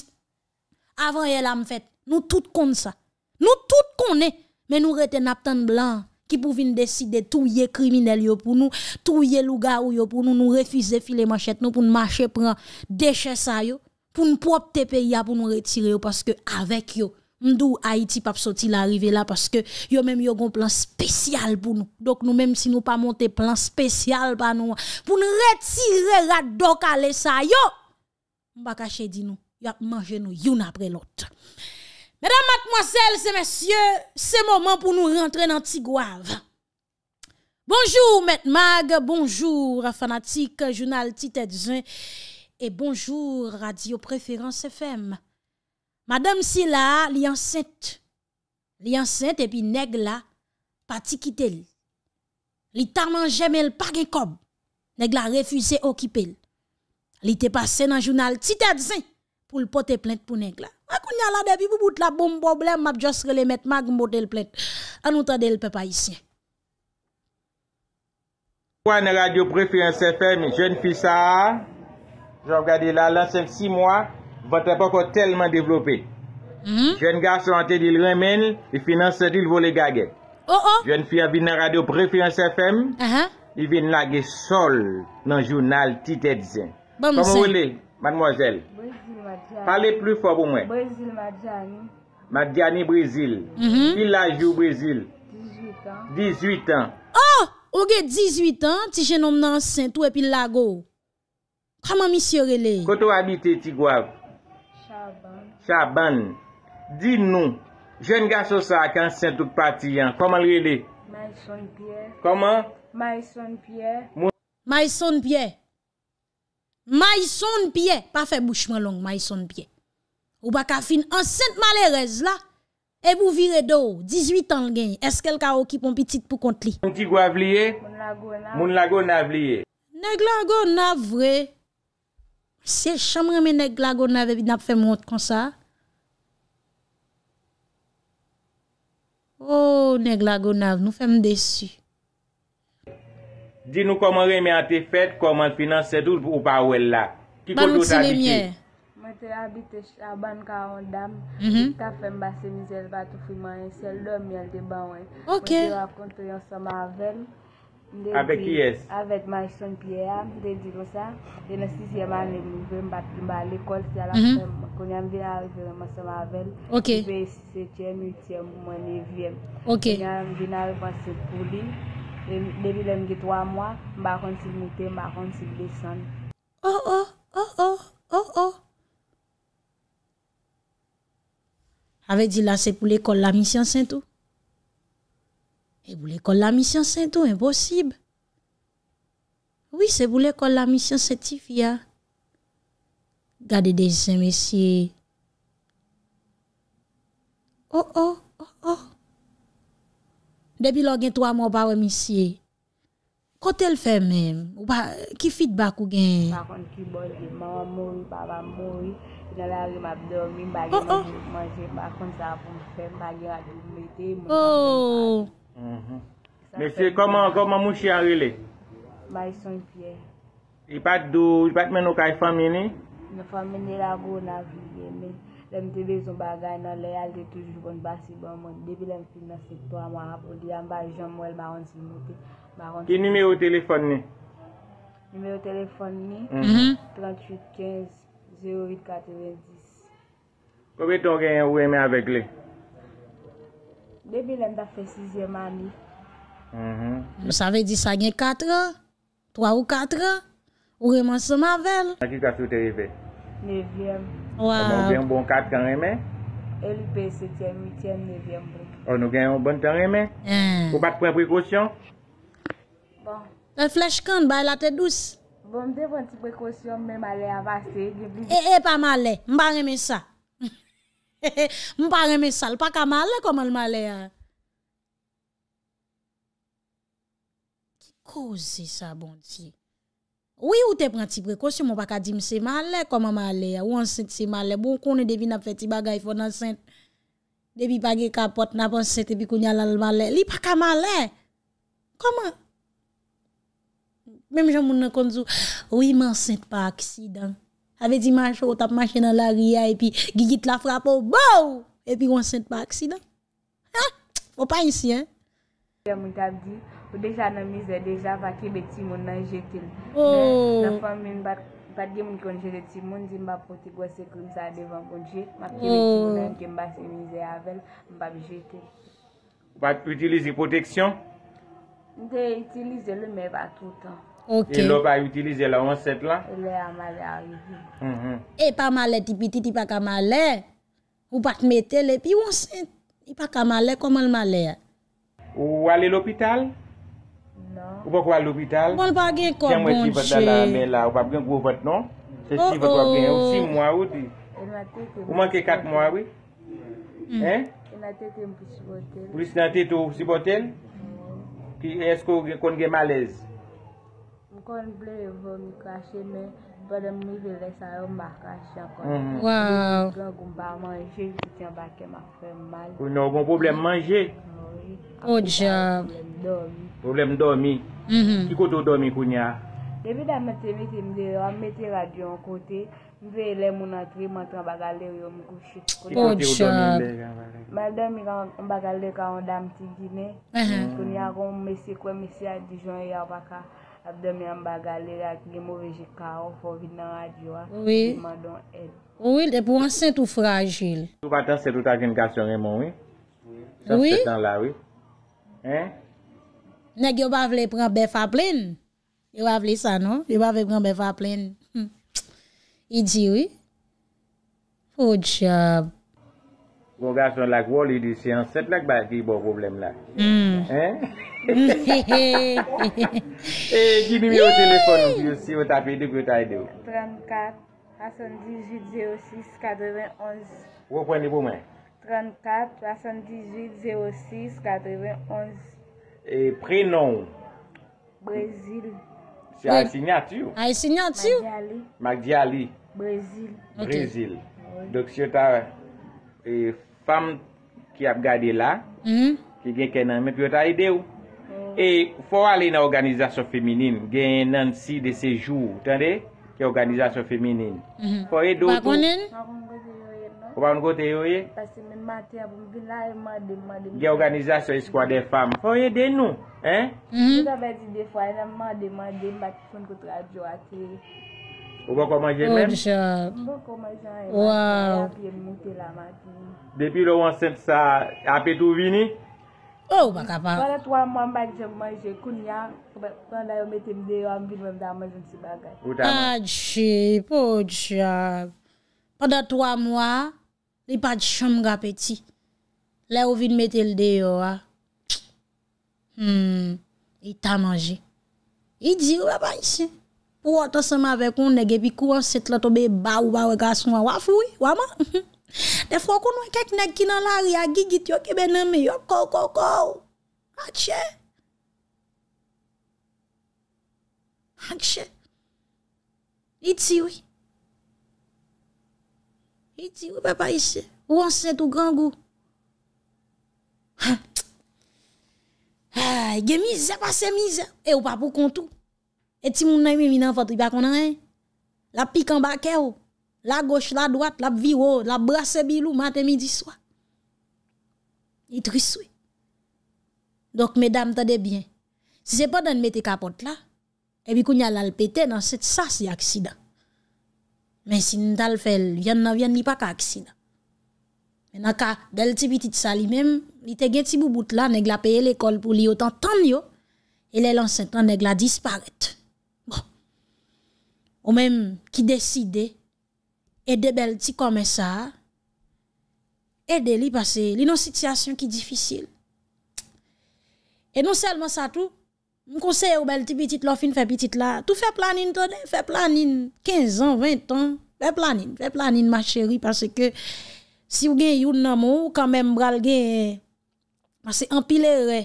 Avant, elle a fait, nous tout comme ça. Nous tout connaissons, mais nous rete tan blanc qui pouvait décider tout yé criminel yo pour nous, tout yé louga ou yo pour nous, nous refuser filer manchette nous pour nous marcher prendre déchets ça yo, pour nous propre pays pour nous retirer parce que avec yo, Mdou Haiti pap soti la rive la, paske yo menm yo gon plan spesyal pou nou. Dok nou menm si nou pa monte plan spesyal pa nou, pou nou retire radok ale sa yo, mba kache di nou, yo ap manje nou yon apre lot. Mdame, mademoiselles et messieurs, se moment pou nou rentre nan Tigouave. Bonjour, met mag, bonjour, fanatik, jounal, tit et zin, et bonjour, radio préférence FM. Madame Silla li ansente, li ansente epi neg la pati kite li. Li tanman jeme l pa gen kob, neg la refuse okipe li. Li te pase nan jounal titadzen pou l pote plente pou neg la. Akouni aladevi pou bout la boum boblem, map jos relemet mag mbote l plente. Anoutade l pe pa isye. Kwan radio prefi anse fèm, jen fi sa, jwa gade la lansen si mwa. Vata pa ko telman devlopi. Jwen ga san te di lwen men, i finanse di lvo le gage. Jwen fya vin nan radyo Preference FM, i vin lage sol nan jounal ti tèdzen. Koman wèle, madmozèl? Pale plu fo pou mwen. Madjani, Brazil. Pi lajou, Brazil. 18 an. Oh! Oge 18 an, ti jenom nan sèntou e pi lago. Koman misi wèle? Koto anite ti gwav? La ban, di nou, jen gansou sa akansen tout pati yan, koman li li? Mai son pye. Koman? Mai son pye. Mai son pye. Mai son pye. Pa fe bouchman long, mai son pye. Ou baka fin ansen malerez la, e bou vire do, 18 an gen, eskel ka oki pon pitit pou kont li? Moun ti gwa vlie? Moun lago la. Moun lago na vlie. Neg lago na vre. Se chanm reme neg lago na vre bi nap fe mwot kon sa? Oh, neg la gonav, nou fèm desi. Di nou koman reme an te fet, koman finanse dout ou pa ou el la. Kiko lout an iti? Mwen te abite chan ban ka an dam. Mwen mhm. te fèm basen mizel batou fwi man yon e sel, lout mwen te ban wè. Ok. Mwen te rakon tou yon som avèl. Avet ki es? Avet ma son piye ya, de di lo sa. De nasi si yaman, le mwen bat li ba l'ekol, ki ala konyam di la se mwen masama avel. Ok. Se tiyem, se tiyem, mwen li vyen. Ok. Konyam di la vwase pou li, le bi lem ge twa mwa, mba kon si mouten, mba kon si glesan. Oh oh, oh oh, oh oh. Avet di la se pou l'ekol la misyon sentou? E voule kon la misyon sentou, imposib. Ouise, e voule kon la misyon senti fia. Gade de jisen mesye. Oh, oh, oh, oh. Debi lo gen to a mou bawe mesye. Kotel fe men? Ki fit bak ou gen? Bakon ki bole, mou mou, pa mou mou, mou mou mou, bakon sa foun fèm, bakon sa foun fèm, bakon sa foun fèm, Mè se koman mè mouchi ari lè? Bayi son fie I pat men nou ka e fami ni? Me bon fami ni la go na vile Lèm tebe son bagay nan lè al de toujou kon basi ban moun Debe lèm fin nasi to a mwa rap ou di Amba yu jan mwen baron si moun Ki nime yo telefon ni? Nime yo telefon ni 3815 0890 Kowe ton gen yon wè mè avek lè? Debe lem da fe 6e mani. Mou sa ve di sa gen 4 an, 3 ou 4 an, ou reman se ma vel. An ki kase ou te revè? 9e. Ou nou gen bon 4 an remè? El pe 7e, 8e, 9e bon. Ou nou gen bon 10 an remè? Ou bat pre prekosyon? Bon. E flech kan ba e la te douz? Bon de bon ti prekosyon men male avase. E e pa male, mba remè sa. Mw pa reme sal, pa ka male, koman male a? Ki kouze sa bon ti? Ouye ou te pranti prekosye, mw pa ka di mse male, koman male a? Ou ansente se male, bon kon e devina feti bagay foun ansente. Debi bagay kapot, nap ansente, bi kou nyalan male. Li pa ka male? Koman? Mem jan mw nan kondzo, ouye mw ansente pa aksidant. Ave di manche ou tap manche nan la ria e pi gigit la frapo, bou! E pi yon sent pa aksida. Ha? O pa insi, he? Moun tabi, ou deja nan mize, deja va ki beti moun nan jetel. Oh! Nafan moun bat, bat gen moun konjete ti moun, di mba poti gwa sekoun sa devan konjete. Ma ki beti oh! moun nan gen mba senize avel, mba bi jetel. Bat utilize proteksyon? De, utilize lè mè va toutan. E lop a yu itilize la onset la? E lop a yu itilize la onset la? E pa male mm-hmm. tipitit, i pa ka male? Ou pa te mete le pi onsen? I pa ka male, koman male? Ou wale l'opital? Non. Ou pa kwa l'opital? Mwen pa gen kon mounche. Tien mwen ti patala men la, ou pa gen kwo vat non? Se ti vat pa gen, ou si mwa ou ti? Ou manke kat mwa ou? Hen? En a teke mpou si bote. Ou se na teke mpou si bote? En a teke mpou si bote? En a teke mpou si bote? Mwen kon ble evo mi krashe men, badan mi vele sa yon bak krashe akon. Mm-hmm. Waw. Mwen kon gom ba manje, mwen ten bak keman fe mal. Mwen kon problem manje? Mm-hmm. Ouye. Ou dijan. Problem domi. Problem domi? Mwen. Kiko tou domi koun ya? Ebi da mwen temi temi de, mwen te radyon kote, mwen vele moun atri, mwen tra bagale yon mwen koushit kote. Ou dijan. Mwen domi yon bagale ka yon dam ti gine, koun ya ron mwen se kwen mwen se a dijon yon e baka. Abdomen baga lera ki genmou vejika ou fò vid nan adywa. Ouil, de pou ansen tou fragil. Tou patan se tout agenikasyon genmou, oui? Oui? Sèp se tan la, oui? Hè? Nèk yo bavle pran bef a plen? Yo bavle sa, non? Yo bavle pran bef a plen? Idi, oui? Fò di... Gwo gason la kwo li de siyon, set la kwa ki bon problem la. He? He, kini mi ou telefon ou bi ou si yo tapedik yo tayde ou. 34-78-06-91. Wopwen li pou men? 34-78-06-91. E prenon? Brazil. Se a yi signatiu? A yi signatiu? Magdiali. Magdiali. Brazil. Brazil. Dok se yi ta... E... Fam ki ap gade la, ki gen kenan men, pi yo ta ide ou. E, fwa alen a organizasyon feminin, gen nan si de sejou, tan de? Ki organizasyon feminin. Hmm. Fwa e do? Babon en? Wap an go te yo ye? Wap an go te yo ye? Pas se men mati ap, gen la e maden, maden. Gen organizasyon eskwade fam. Fwa e den nou? Mwen ap eti de fwa, gen la maden, maden, batikon koutra adjwa teye. Ou bako manje oh, men? Ou bako manje men? Ouwa. Depi lo an sent sa apet ou vini? Ou oh, baka pan. Wala 3 mwan bagi tem manje koun yan. Wala yon metem deyo an bin wèm da manje si bagaj. Ou ta manje? Aji, pochak. Wala 3 mwan, li pati chan mga peti. Le ou vin metel deyo a. Hmm, i ta manje. I di waba isi. Ou an to seman vekoun, nege bi kou an set la to be ba ou ba we gas mwa waf woi, waman. De fwokoun nou e kek nege ki nan la ri a gigit yo kebe nan mi, yo kou kou kou. A tche. A tche. Iti woi. Iti woi pe pa isi. Ou an set ou gangou. Ge mize pa se mize, e ou pa pou kontou. Et ti moun nan mi vin an fatri bakon nan en, eh? la pik an bakè ou, la goche, la dwat, la biro, la brase bilou, maten mi di swa. Ni e triswe. Dok, medam, tade bien, si se pa dan mette kapot la, ebi kou nyal alpete nan set sa si aksida. Men si ntal fel, vyen nan vyen ni pa ka aksida. Men akak, del ti biti sa li menm, li te gen ti bou bout la, neg la peye l'ekol pou li otan tan yo, e le lan sentan neg la disparette. Ou menm ki deside, Ede bel ti kome sa, Ede li pase, li nan sityasyon ki difisil. E non selman sa tou, Mwen konseye ou bel ti pitit la fin, fe pitit la, Tou fe planin tonnen, fe planin, Kinz an, vint an, fe planin, fe planin ma cheri, Pase ke si ou gen youn nan mou, Ou kan menm bral gen, Mase empile re,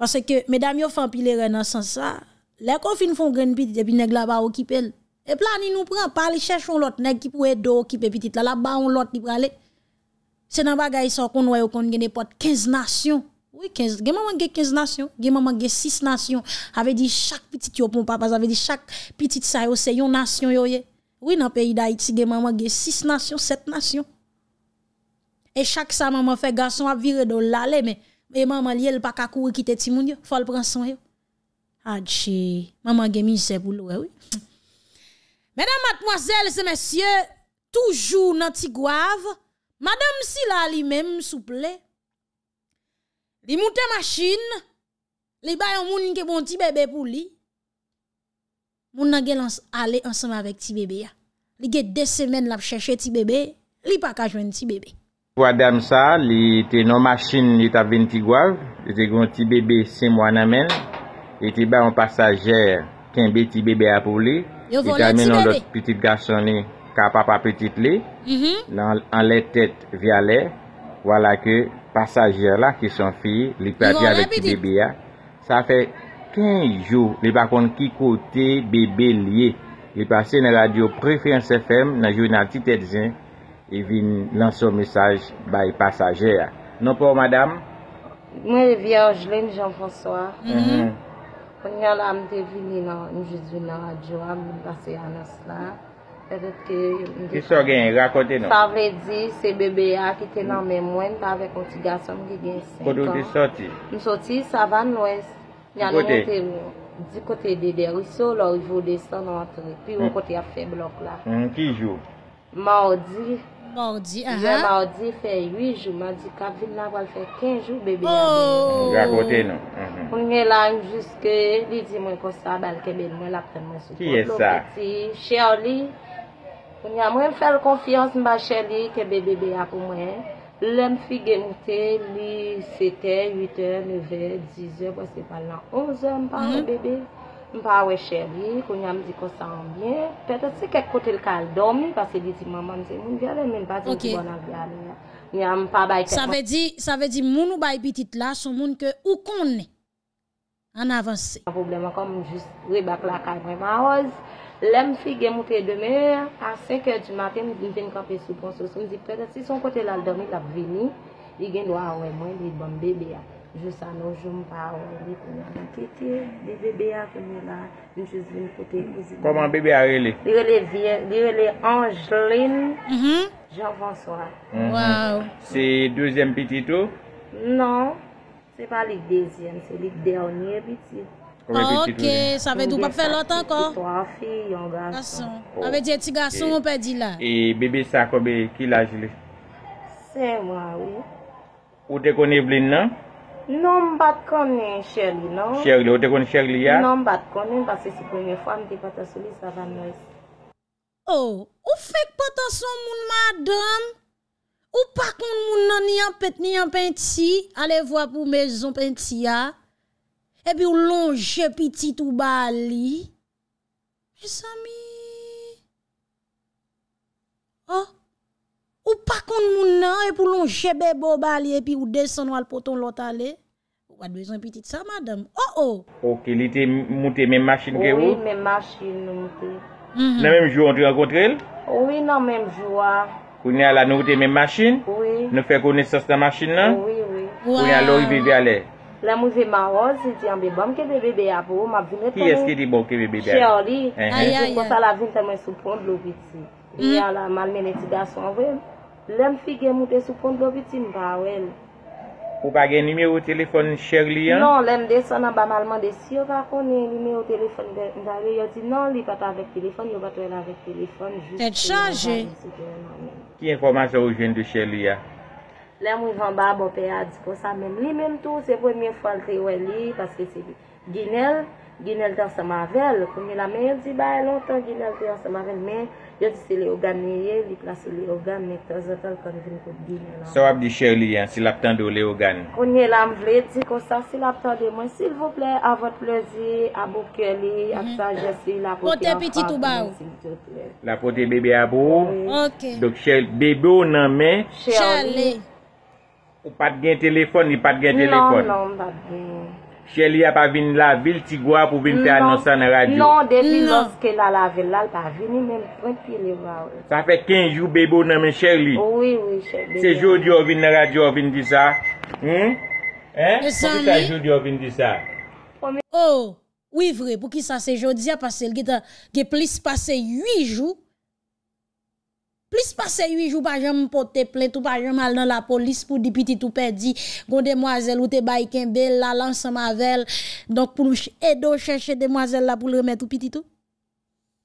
Pase ke medam yo fe empile re nan san sa, Lè kon fin fon gren piti depi neg la ba okipe el. E plani nou pran pali chèchon lot neg ki pou e do okipe piti la la ba on lot li pran le. Se nan bagay sa kon wè yo kon gen e pot 15 nasyon. Ouye 15, gen maman gen 15 nasyon, gen maman gen 6 nasyon. Ave di chak piti tiyo pou mpapaz, ave di chak piti tsa yo se yon nasyon yo ye. Ouye nan peyi da iti gen maman gen 6 nasyon, 7 nasyon. E chak sa maman fe gason ap vire do lalè me. E maman li el pa kakou e kite ti moun yo, fol pran son yo. Adje, maman gen mi se pou lou e wè. Mèdam matmoazèl se mèsyè, toujou nan tigwav, madame si la li mèm souple. Li moutè machin, li bayan moun nike bon tibèbe pou li, moun nan gen alè ansan avèk tibèbe ya. Li gen de semen la p chèche tibèbe, li pa kajwen tibèbe. Wadam sa, li te nan machin li tap ven tigwav, li te gon tibèbe se mou anamèl, eti ba yon pasajer ken beti bebe apou li, eti amen yon dot piti gasoni ka papa piti li, nan lè tèt vya lè, wala ke pasajer la ki son fi, li padi avè ki bebe ya. Sa fè 15 jou, li bakon ki kote bebe liye, li pase nan radio prefin se fèm, nan joun nan tèt zin, e vin lan son mesaj bay pasajer ya. Non pou, madame? Mwen vya ojleni jan fonswa. Mwen vya ojleni jan fonswa. Mwenye la mwen te vini nan, mwen jizwi nan radyo la, mwen kase anas la. E de te... Ki sò gen yon rakote nou? Sa vè di se bebe ya ki te nan mm. men mwen, ta vè kontiga som gen gen 5 an. Mwen sò ti sò ti? Mwen sò ti sa van nou es. Di kote? Di kote dede, wè sou lò wè vò de sò nan wè trè. Pi wè mm. kote a fe blok la. Mm, ki jò? Ma o di. Mwen ba odi fè 8 jou, mwen di kap vil nan wal fè 15 jou bebe ya pou mwen. Gya kote nou. Mwen gen lan jouske, li di mwen kostabal kebel mwen l aprem mwen sou. Ki e sa? Mwen fè l konfians mba chè li kebe bebe ya pou mwen. Lè mfi genoutè, li setè, 8è, 9è, 10è, wase pal nan 11è mpa mwen bebe. Mpa wè chèri, kou nyam di kousan anbyen, petè tse kèk kote l kal domi, pasè di ti mman man se moun vyele, men pasè di kou nan vyele. Sa ve di moun ou bay bitit la, son moun ke ou kon ne an avansè. An problem akon, mwen jist wè bak la kaj mwen maroz, lem fi gen moutè deme, a 5 e di maten, mwen jen kapè sou konsos, mwen di petè tse son kote l al domi tap vini, di gen dwa wè mwen, di bon bebe akon. Je san nou jom pa wè, li pou mwen piti, li bebe a konye la, mwen chouz vin kote. Koman bebe a wè li? Li wè li Angeline, mm-hmm. Jean-François. Mm-hmm. Se deuxième piti tou? Non, se pa li deuxième, se li dernier piti. Ok, sa vè d'ou pa fè lot ankon? Li to a fi, yon gason. A vè di eti gason, mwen pe di la. E bebe sa konbe, ki la jile? Se mwa ou. Ou te konye vlin nan? Non bat konen chèrli, nan? Chèrli, ou te konen chèrli, ya? Non bat konen, parce si pou yon fwam di patasou li sa van nou esi. Ou, oh, ou fek patasou moun madan? Ou pak moun moun nan ni anpet ni anpent si, ale vwa pou mezon pent si, ya? E pi ou lonje pitit ou bali? E sami? Ha? Oh, Ou pa kon moun nan e pou loun jebe bo ba li e pi ou desan wal poton lota li? Ou wad bezan pitit sa madame? Oh oh! Ok, li te mouten men machin ke ou? Oui, men machin nou mouten. Mhm. Nan men jou an tri an kontre il? Oui, nan men jou an. Kou nye ala nou mouten men machin? Oui. Nou fe kone sas ka machin nan? Oui, oui. Kou nye ala ou ibebe ale? Lèm ou zè ma oz, jè di an be bom ke de bebe apou, mab zinè tan ou. Ki eske di bom ke bebe apou? Che o li. Aya, aya, aya. Jou konsa la vin ten mwen sou pond lo vitin. I mm. a la mal men eti da son vèm. Lèm figè mwen te sou pond lo vitin ba ou el. Ou pa gen nime ou telefon chèk li an? Non, lèm de son an ba malman de si yo ka konen nime ou telefon. Nda re yo di nan li pat avèk telefon, yo bat wèl avèk telefon. Tèt chanjè. Ki en koman se ou jen de chèk li an? Lè mwen van ba bo pe a di pou sa mèm. Li mèm tou se pou mèm fwalte wè li paske se di gine l, gine l tan sa mavel. Kou mè la mè yon di ba l lontan gine l tan sa mavel mè yon si li ogane ye, li plase li ogane, mèk te zotel kore vren kou gine l. So ap di chè li yon, si lap tan do li ogane. Kou mè l am vle di pou sa, si lap tan de mwen, sil vople, avot plezi, abou kè li, ap mhm. sa jè si la pote an fwa. Pote piti tou bè ou? La pote bebe abou, dok chè, bebe ou Ou pat gen telefon, ni pat gen telefon. Non, non, mbade. Cherlie ap avin la vil tigwa pou vin te non. anonsan nan radyo. Non, deli non. loske la la vil la ap avin, men mwen telewa. Sa fe kenjou bebo nan men Cherlie. Oui, oui, Cherlie. Se jodi ou vin nan radyo ou vin di sa. Hmm? Eh? Mwen san li? Mwen san li ou vin di sa. Oh, oui vre pou ki sa se jodi ap asel ge plis pase yuijou. Plis pase 8 jou pa jèm pou te plè, tou pa jèm al nan la polis pou di pititou perdi, kon demoisèl ou te bayken bel, la lan sa mavel, donk pou nou edo chèche demoisèl la pou lèmè tout pititou.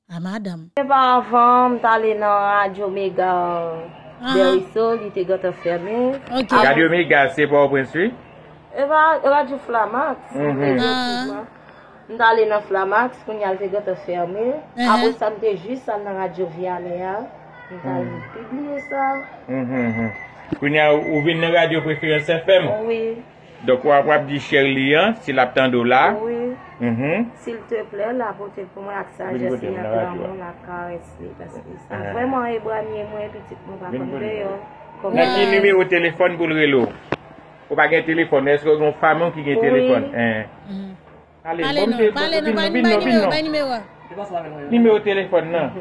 A ah, madam. E ba avan, mta li nan radyo mega, deri ah. sol, li te gote fermè. Ah. Radyo mega se pa open street? E ba radyo flamax. E ba radyo flamax. Mta li nan flamax, koun yal te gote fermè. Eh. Abo san te jist an nan radyo vyanè ya. Yon ka yon pibli yon sov. Mh mh mh mh. Kwenye ou vin nan radyo preferanse fm? Oui. Dok wap di chèr li yon? Si lap tan do la? Oui. Mh mh mh. Si l te ple, la pote pou mwen ak sa jase yon kwa moun ak ka resne. Paske yon sa vreman ebranye mwen piti pou mwen pa konde yon. Nè ki nime ou tèlefon pou l relo? Ou pa gen tèlefon? Nè esko yon famon ki gen tèlefon? Oui. Ale, poum tèlefon? Ale nan, bay nime ou, bay nime ou. Nime ou tèlefon nan?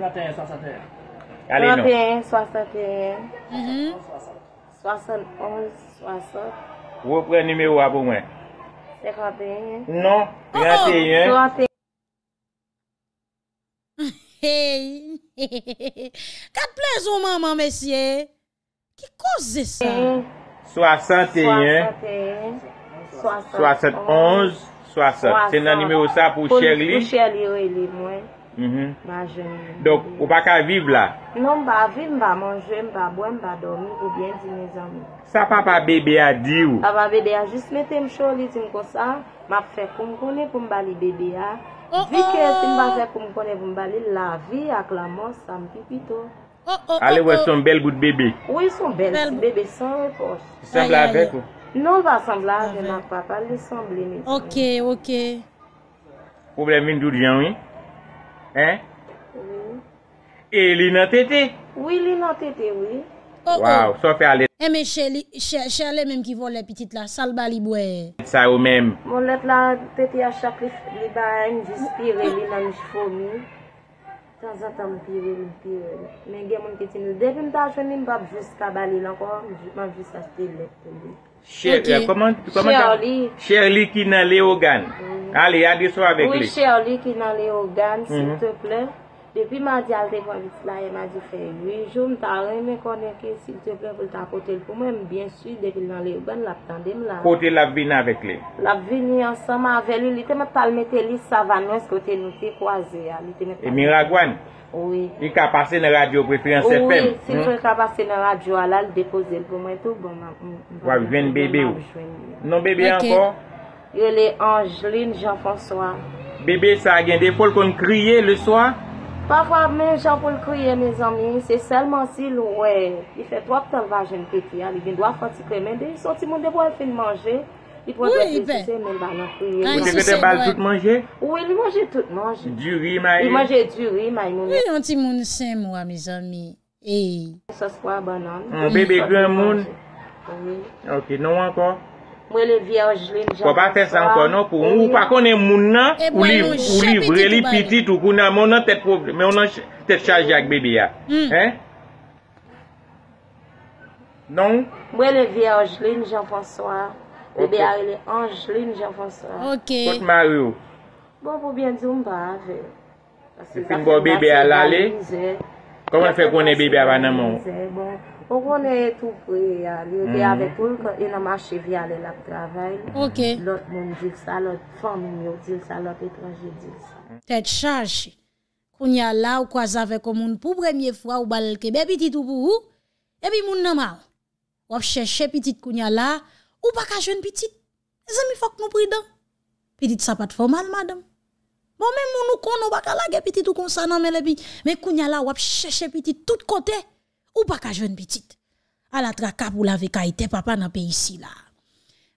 31, 61, 61, 60 Vopren nime ou apou mwen 31 Non, 31 Kade plez ouman mwen mesye? Ki kouze se? 61, 61, 60 Se nan nime ou sa pou chèli Pou chèli ou elè mwen Mha jenye Dok, ou pa ka vive la? Non, mba vive, mba manje, mba bwen, mba domi Ou bien di, me zanmi Sa papa bebe a di ou? Sa papa bebe a jist metem sholitim konsa Mba fe koum kone koum bali bebe a Vi ke se mba fe koum kone koum bali La vi ak la mos, sa mpi pito Ale wè son bel gout bebe? Ou yon son bel gout bebe, son e pos Sembla vek ou? Non va sembla, jen ak papa le sembli Ok, ok Obre vin doud jan ou yon? E li nan teti? Oui, li nan teti, oui. Wow, so fè alè. E me chè lè mèm ki vò lè pitit la, sal bali bwè. Sa ou mèm. Moun lèp la teti a chakli li ba anjis pire li nan jfò mi. Tazata mou pire li, pire li. Mè gen moun pitit nou, devin ta jwen li mba vjous kabali lakò, mwa vjous achte lèp pou li. Cherli Cherli ki nan le ogan Ali, adi sou avek li Cherli ki nan le ogan, sitte ple Depi ma di alte kwa vits la E ma di fe, lwi jom ta re me koneke Sitte ple pou ta kote l pou mwen Mbyen suy deki nan le ogan lap tande Kote la vina avek li Lap vini ansama ave li Li te me palme te li savan wens kote nou te kwa ze Emi ragwan Ouwi. Il ka pase nan radyo prefi an sepem. Ouwi, si nou il ka pase nan radyo alal, depoze l pou mwen tou. Ouwa, ven bebe ou. Non bebe an kon? Yon le Angeline Jean-François. Bebe sa gen de pou l kon kriye le soan? Pa vwa men, Jean pou l kriye, mè zanmi. Se selman si l wè. I fè twa ptol vajen ke fè. Li gen dwa fwant si kremen de. Son ti moun de pou el fè n manje. I pou do fin sise men banan pou ye. Mwen se fete bal tout manje? Non non, ou e li manje tout manje. Duri manje? Li manje diri manje. E yon ti moun sen mou a mizan mi. E yi. Soswa banan. Mwen bebe gran moun? Ou e. Ok, nou ankon? Mwen le vi a ojlin jan fonswa. Kwa ba fes ankon nou pou? Ou pakon e moun nan? Eh ou li vre li piti tou kou nan? Mwen nan tet chajak bebe ya. Mwen hmm. non? le vi a ojlin jan fonswa. Ou be a li anj li njan fonsan. Ok. Kout ma wou? Bon pou bien di bon, mhm. ou mba a ve. Di fin bo be be a lale? Zè. Koman fe kounen be be a vana mou? Zè, bon. Ou kounen tou pre a li. Ou be a ve pou yon amache be a lale la pou travay. Ok. Lout moun dik sa, lout fan moun yo dik sa, lout ekranje dik sa. Tèt chanshi. Kounen la ou kwa zave komoun pou premye fwa ou balke. Be pitit ou pou ou? Ebi moun nanmaw. Wop chè chè pitit kounen la... ou pas qu'à jeune petite. Les amis, faut que nous prudents. Petite, ça pas de formal, madame. Bon, même on nous connaît, on pas qu'à la petite ou comme ça, non, mais les Mais qu'on y a là, petite tout côté. Ou pas qu'à jeune petite. À la traka pour la été papa, dans pays ici, là.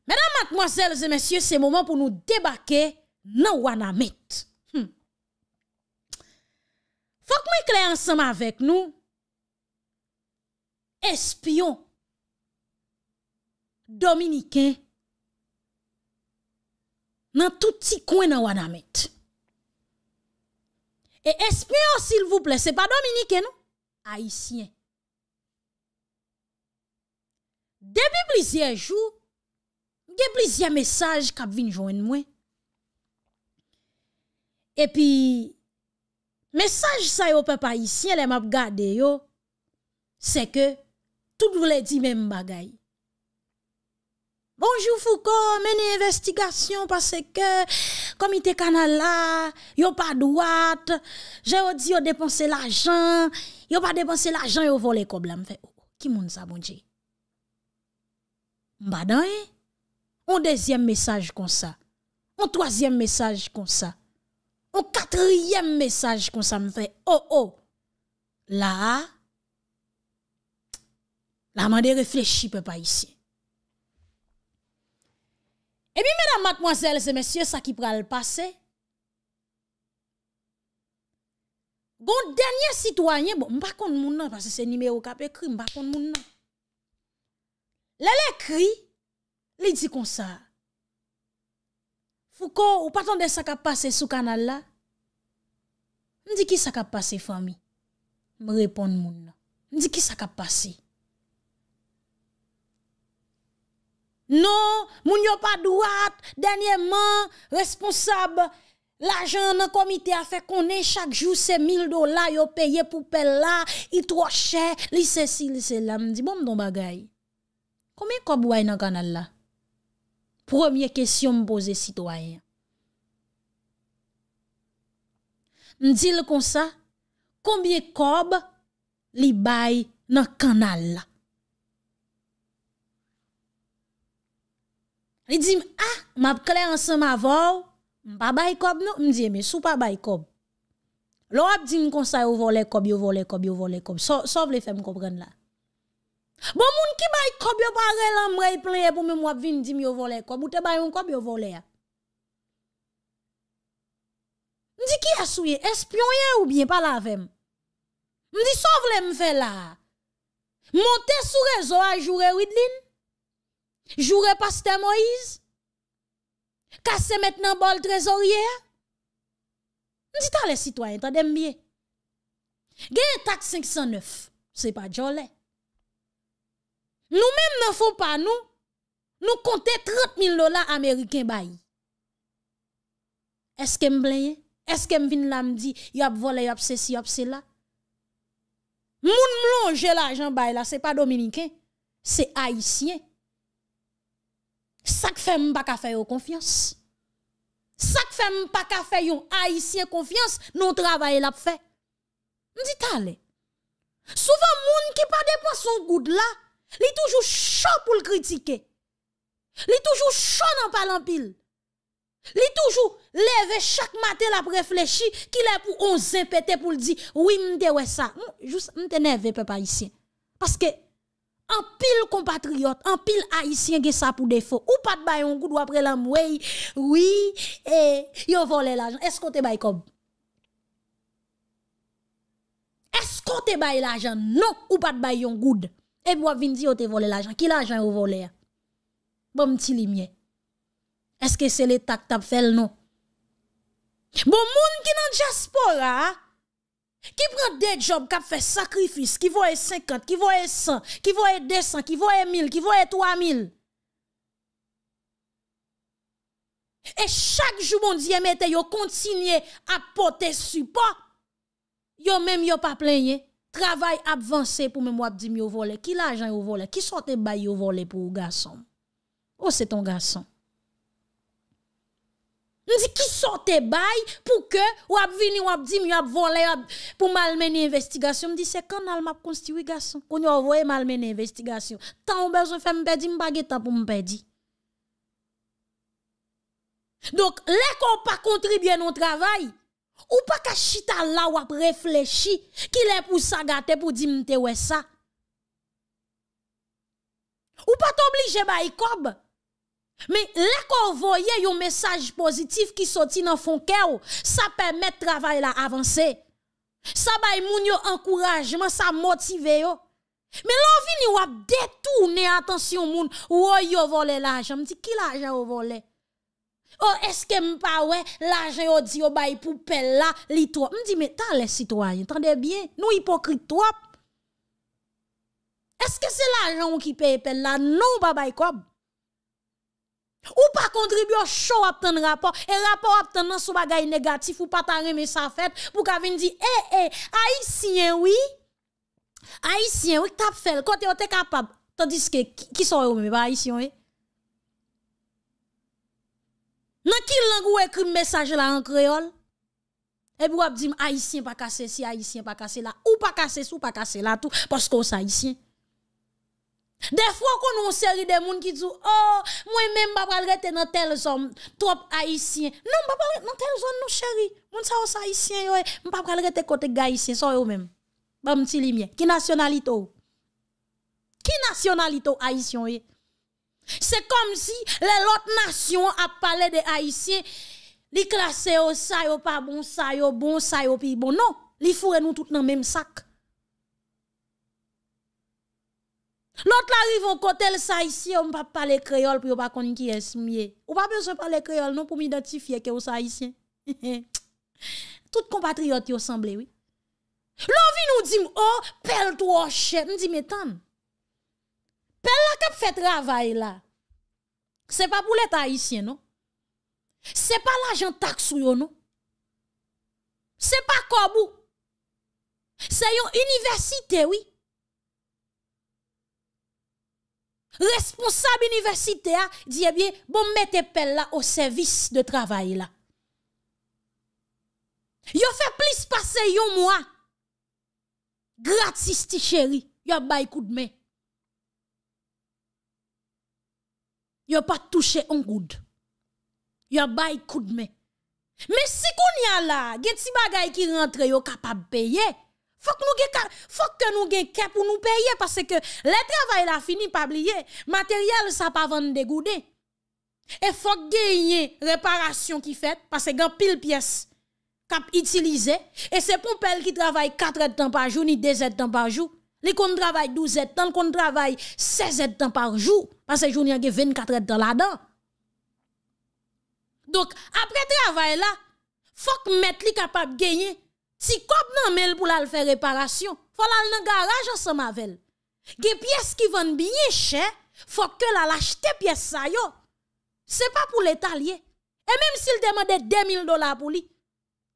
Mesdames, mademoiselles et messieurs, c'est moment pour nous débarquer dans Wanamet. Il hum. Faut que nous ensemble avec nous. Espion Dominiken nan tout ti kwen nan wad amet. E espyon sil vouple, se pa Dominiken nou? Aisyen. Debi blizye jou, ge blizye mesaj kap vin joen mwen. E pi, mesaj sa yo pe pa Aisyen le map gade yo, se ke tout voulè di men bagay. bonjou fou kon meni investigasyon pase ke komite kanala yo pa dwat jè yo di yo depanse l'ajan yo pa depanse l'ajan yo vo le kobla mwen fè ki oh, moun sa moun dji mbadan e moun dezyem mesaj kon sa moun toasyem mesaj kon sa moun katryem mesaj kon sa mwen fè oh oh la la mande reflechi pe pa isi E mi mèdam matmoazèl, se mèsyè sa ki pral pase. Gon dènyè sitwanyè, bon, m bakon moun nan, pase se nimeyo ka pe kri, m bakon moun nan. Lè lè kri, lè di kon sa. Fou kon, ou paton de sa ka pase sou kanal la, m di ki sa ka pase fami, m repon moun nan. M di ki sa ka pase. Non, moun yo pa doat, denye man, responsab, la jan nan komite a fe konen, chak jou se mil do la, yo peye pou pe la, yi troche, li se si, li se la. M di bon m don bagay? Komi kob woy nan kanal la? Premier kesyon m pose sitwayen. M di le kon sa, kombi kob li bay nan kanal la? Li di mi, ah, m ap kle ansan ma vou, m pa bay kob nou, m diye, eh, me sou pa bay kob. Lo ap di mi konsay ou vole kob, yo vole kob, yo vole kob, sou vle fe m kopren la. Bon moun ki bay kob, yo pa re lan m rey plenye pou m wap vi, m di mi yo vole kob, ou te bay yon kob, yo vole ya. M di ki asouye, espyonye ou bien, pala ve m. M di sou vle m fe la. Monte sou rezo a jure wid lin. Jouer pasteur Moïse. Casser maintenant bol trésorier. Dit à les citoyens, entendez bien. Gagne taxe 509, c'est pas jolé. Nous-mêmes ne font pas nous. Nous comptons 30 000 dollars américains bail. Est-ce que me Est-ce que me vinn me dit, y a volé, y a ceci, y a cela? Moun m'longe l'argent bail là, c'est pas dominicain, c'est haïtien. Ça fait que pas faire confiance. Ça fait pas faire yon haïtien confiance, Non travail l'a fait. Me dit allez. Souvent moun qui pas son goud là, li toujours chaud pour le critiquer. Il toujours chaud en parlant pile. Li toujours levé chaque matin la réfléchir qu'il est pour on pété pour le dire oui m'te ouais ça. Juste m'te nervé peuple haïtien. Parce que An pil kompatriot, an pil haisyen ge sa pou defo. Ou pat bay yon goud wapre la mwey, wii, e, yon vole l'ajan. Esko te bay kob? Esko te bay l'ajan? Non, ou pat bay yon goud? E mwa vin di yo te vole l'ajan. Ki l'ajan yon vole ya? Bon mti li mye. Eske se le tak tap fel non? Bon moun ki nan diaspora, a, Ki pran de job kap fe sakrifis, ki vo e 50, ki vo e 100, ki vo e 200, ki vo e 1000, ki vo e 3000. E chak jubon diye mette yo kontinye apote supo, yo menm yo pa plenye. Travay avanse pou menm wap di myo vole, ki lajan yo vole, ki sote bay yo vole pou ou gason. Ou se ton gason? On dit qui sortait bail pour que ou ap vini ou ap di ou ap voler pour malmener investigation. On dit c'est quand on m'a constitué garçon. On a envoyé malmener investigation. Tant on besoin faire me perdre, pas pour me perdre. Donc, les qu'on pas contribué à notre travail, ou pas que chita là ou ap réfléchi, qui est pour ça pour dire m'te ouais ça. Ou pas t'obliger bail cob. Men lè kon voye yon mesaj pozitif ki soti nan fon kè ou, sa pèmè travay la avansè. Sa bay moun yo ankourajman, sa motive yo. Men lòvini wap detounen atansyon moun, woy yo vole la ajan. Mdi ki la ajan yo vole? O eske mpa we, la ajan yo di yo bay pou pel la litwap. Mdi me ta le sitwaj, entande bie? Nou hipokritwap. Eske se la ajan yo ki pe pel la nou babay kob? Ou pa kontribu yo show wap tan rapor, e rapor wap tan nan sou bagay negatif, ou pa tan reme sa fèt, pou ka ven di, e, e, Haitien, oui, Haitien, oui, tap fel, kote yo te kapab, tan diske, ki so yo me ba Haitien, oui. Nan ki lang ou ekri mèsaj la an kreol, e pou wap di, Haitien pa kase si, Haitien pa kase la, ou pa kase sou, ou pa kase la tou, pasko sa Haitien. De fwo konon seri de moun ki djou, oh, mwen men mbapal rete nan tel zon, trop haisyen. Nan, mbapal rete nan tel zon nou, cheri. Moun sa os oh, haisyen yo e, eh. mbapal rete kote gaisyen, son yo men. Bon, ba mti oh? eh? li mye. Ki nasyon alito ou? Ki nasyon alito ou haisyen yo e? Se kom si, le lot nasyon ap pale de haisyen, li klasè yo, sa yo pa bon, sa yo bon, sa yo pi bon. Nan, li fure nou tout nan men sak. Lot la rive ou kote le saisyen ou m pa pale kreyol pou yo pa koni ki resmiye. Ou pa pese pale kreyol nou pou mi identifiye ke ou saisyen. Tout kompatriot yo sanble, oui. Lo vi nou di m, oh, pel tou o chè, m di me tan. Pel la kep fè travay la. Se pa pou lete saisyen, nou. Se pa la jantak sou yo, nou. Se pa kobou. Se yon universite, oui. responsab universite a, diye eh bie, bon mette pel la, o servis de travay la. Yo fe plis pase yon mwa, gratis ti cheri, yo bay koud me. Yo pa touche on goud, yo bay koud me. Men si koun yan la, gen si bagay ki rentre, yo kapab beye. Faut que nous gagnons faut que nous gagnions pour nous payer parce que le travail là fini pas oublier matériel ça pas vendre dégoudé et faut gagner réparation qui fait parce que grand pile pièce cap utilisé et c'est pour pelle qui travaille 4 heures temps par jour ni 2 heures temps par jour les qu'on travaille 12 heures de temps qu'on travaille 16 heures temps par jour parce que journée 24 heures de temps là-dedans donc après travail là faut que mettre capable gagner si kop nan mel pou la faire réparation, faut la nan garage ensemble avec elle. Des pièces qui vendent bien cher, faut que la l'acheter pièce ça yo. C'est pas pour l'étalier. Et même s'il demandait 2000 dollars pour lui,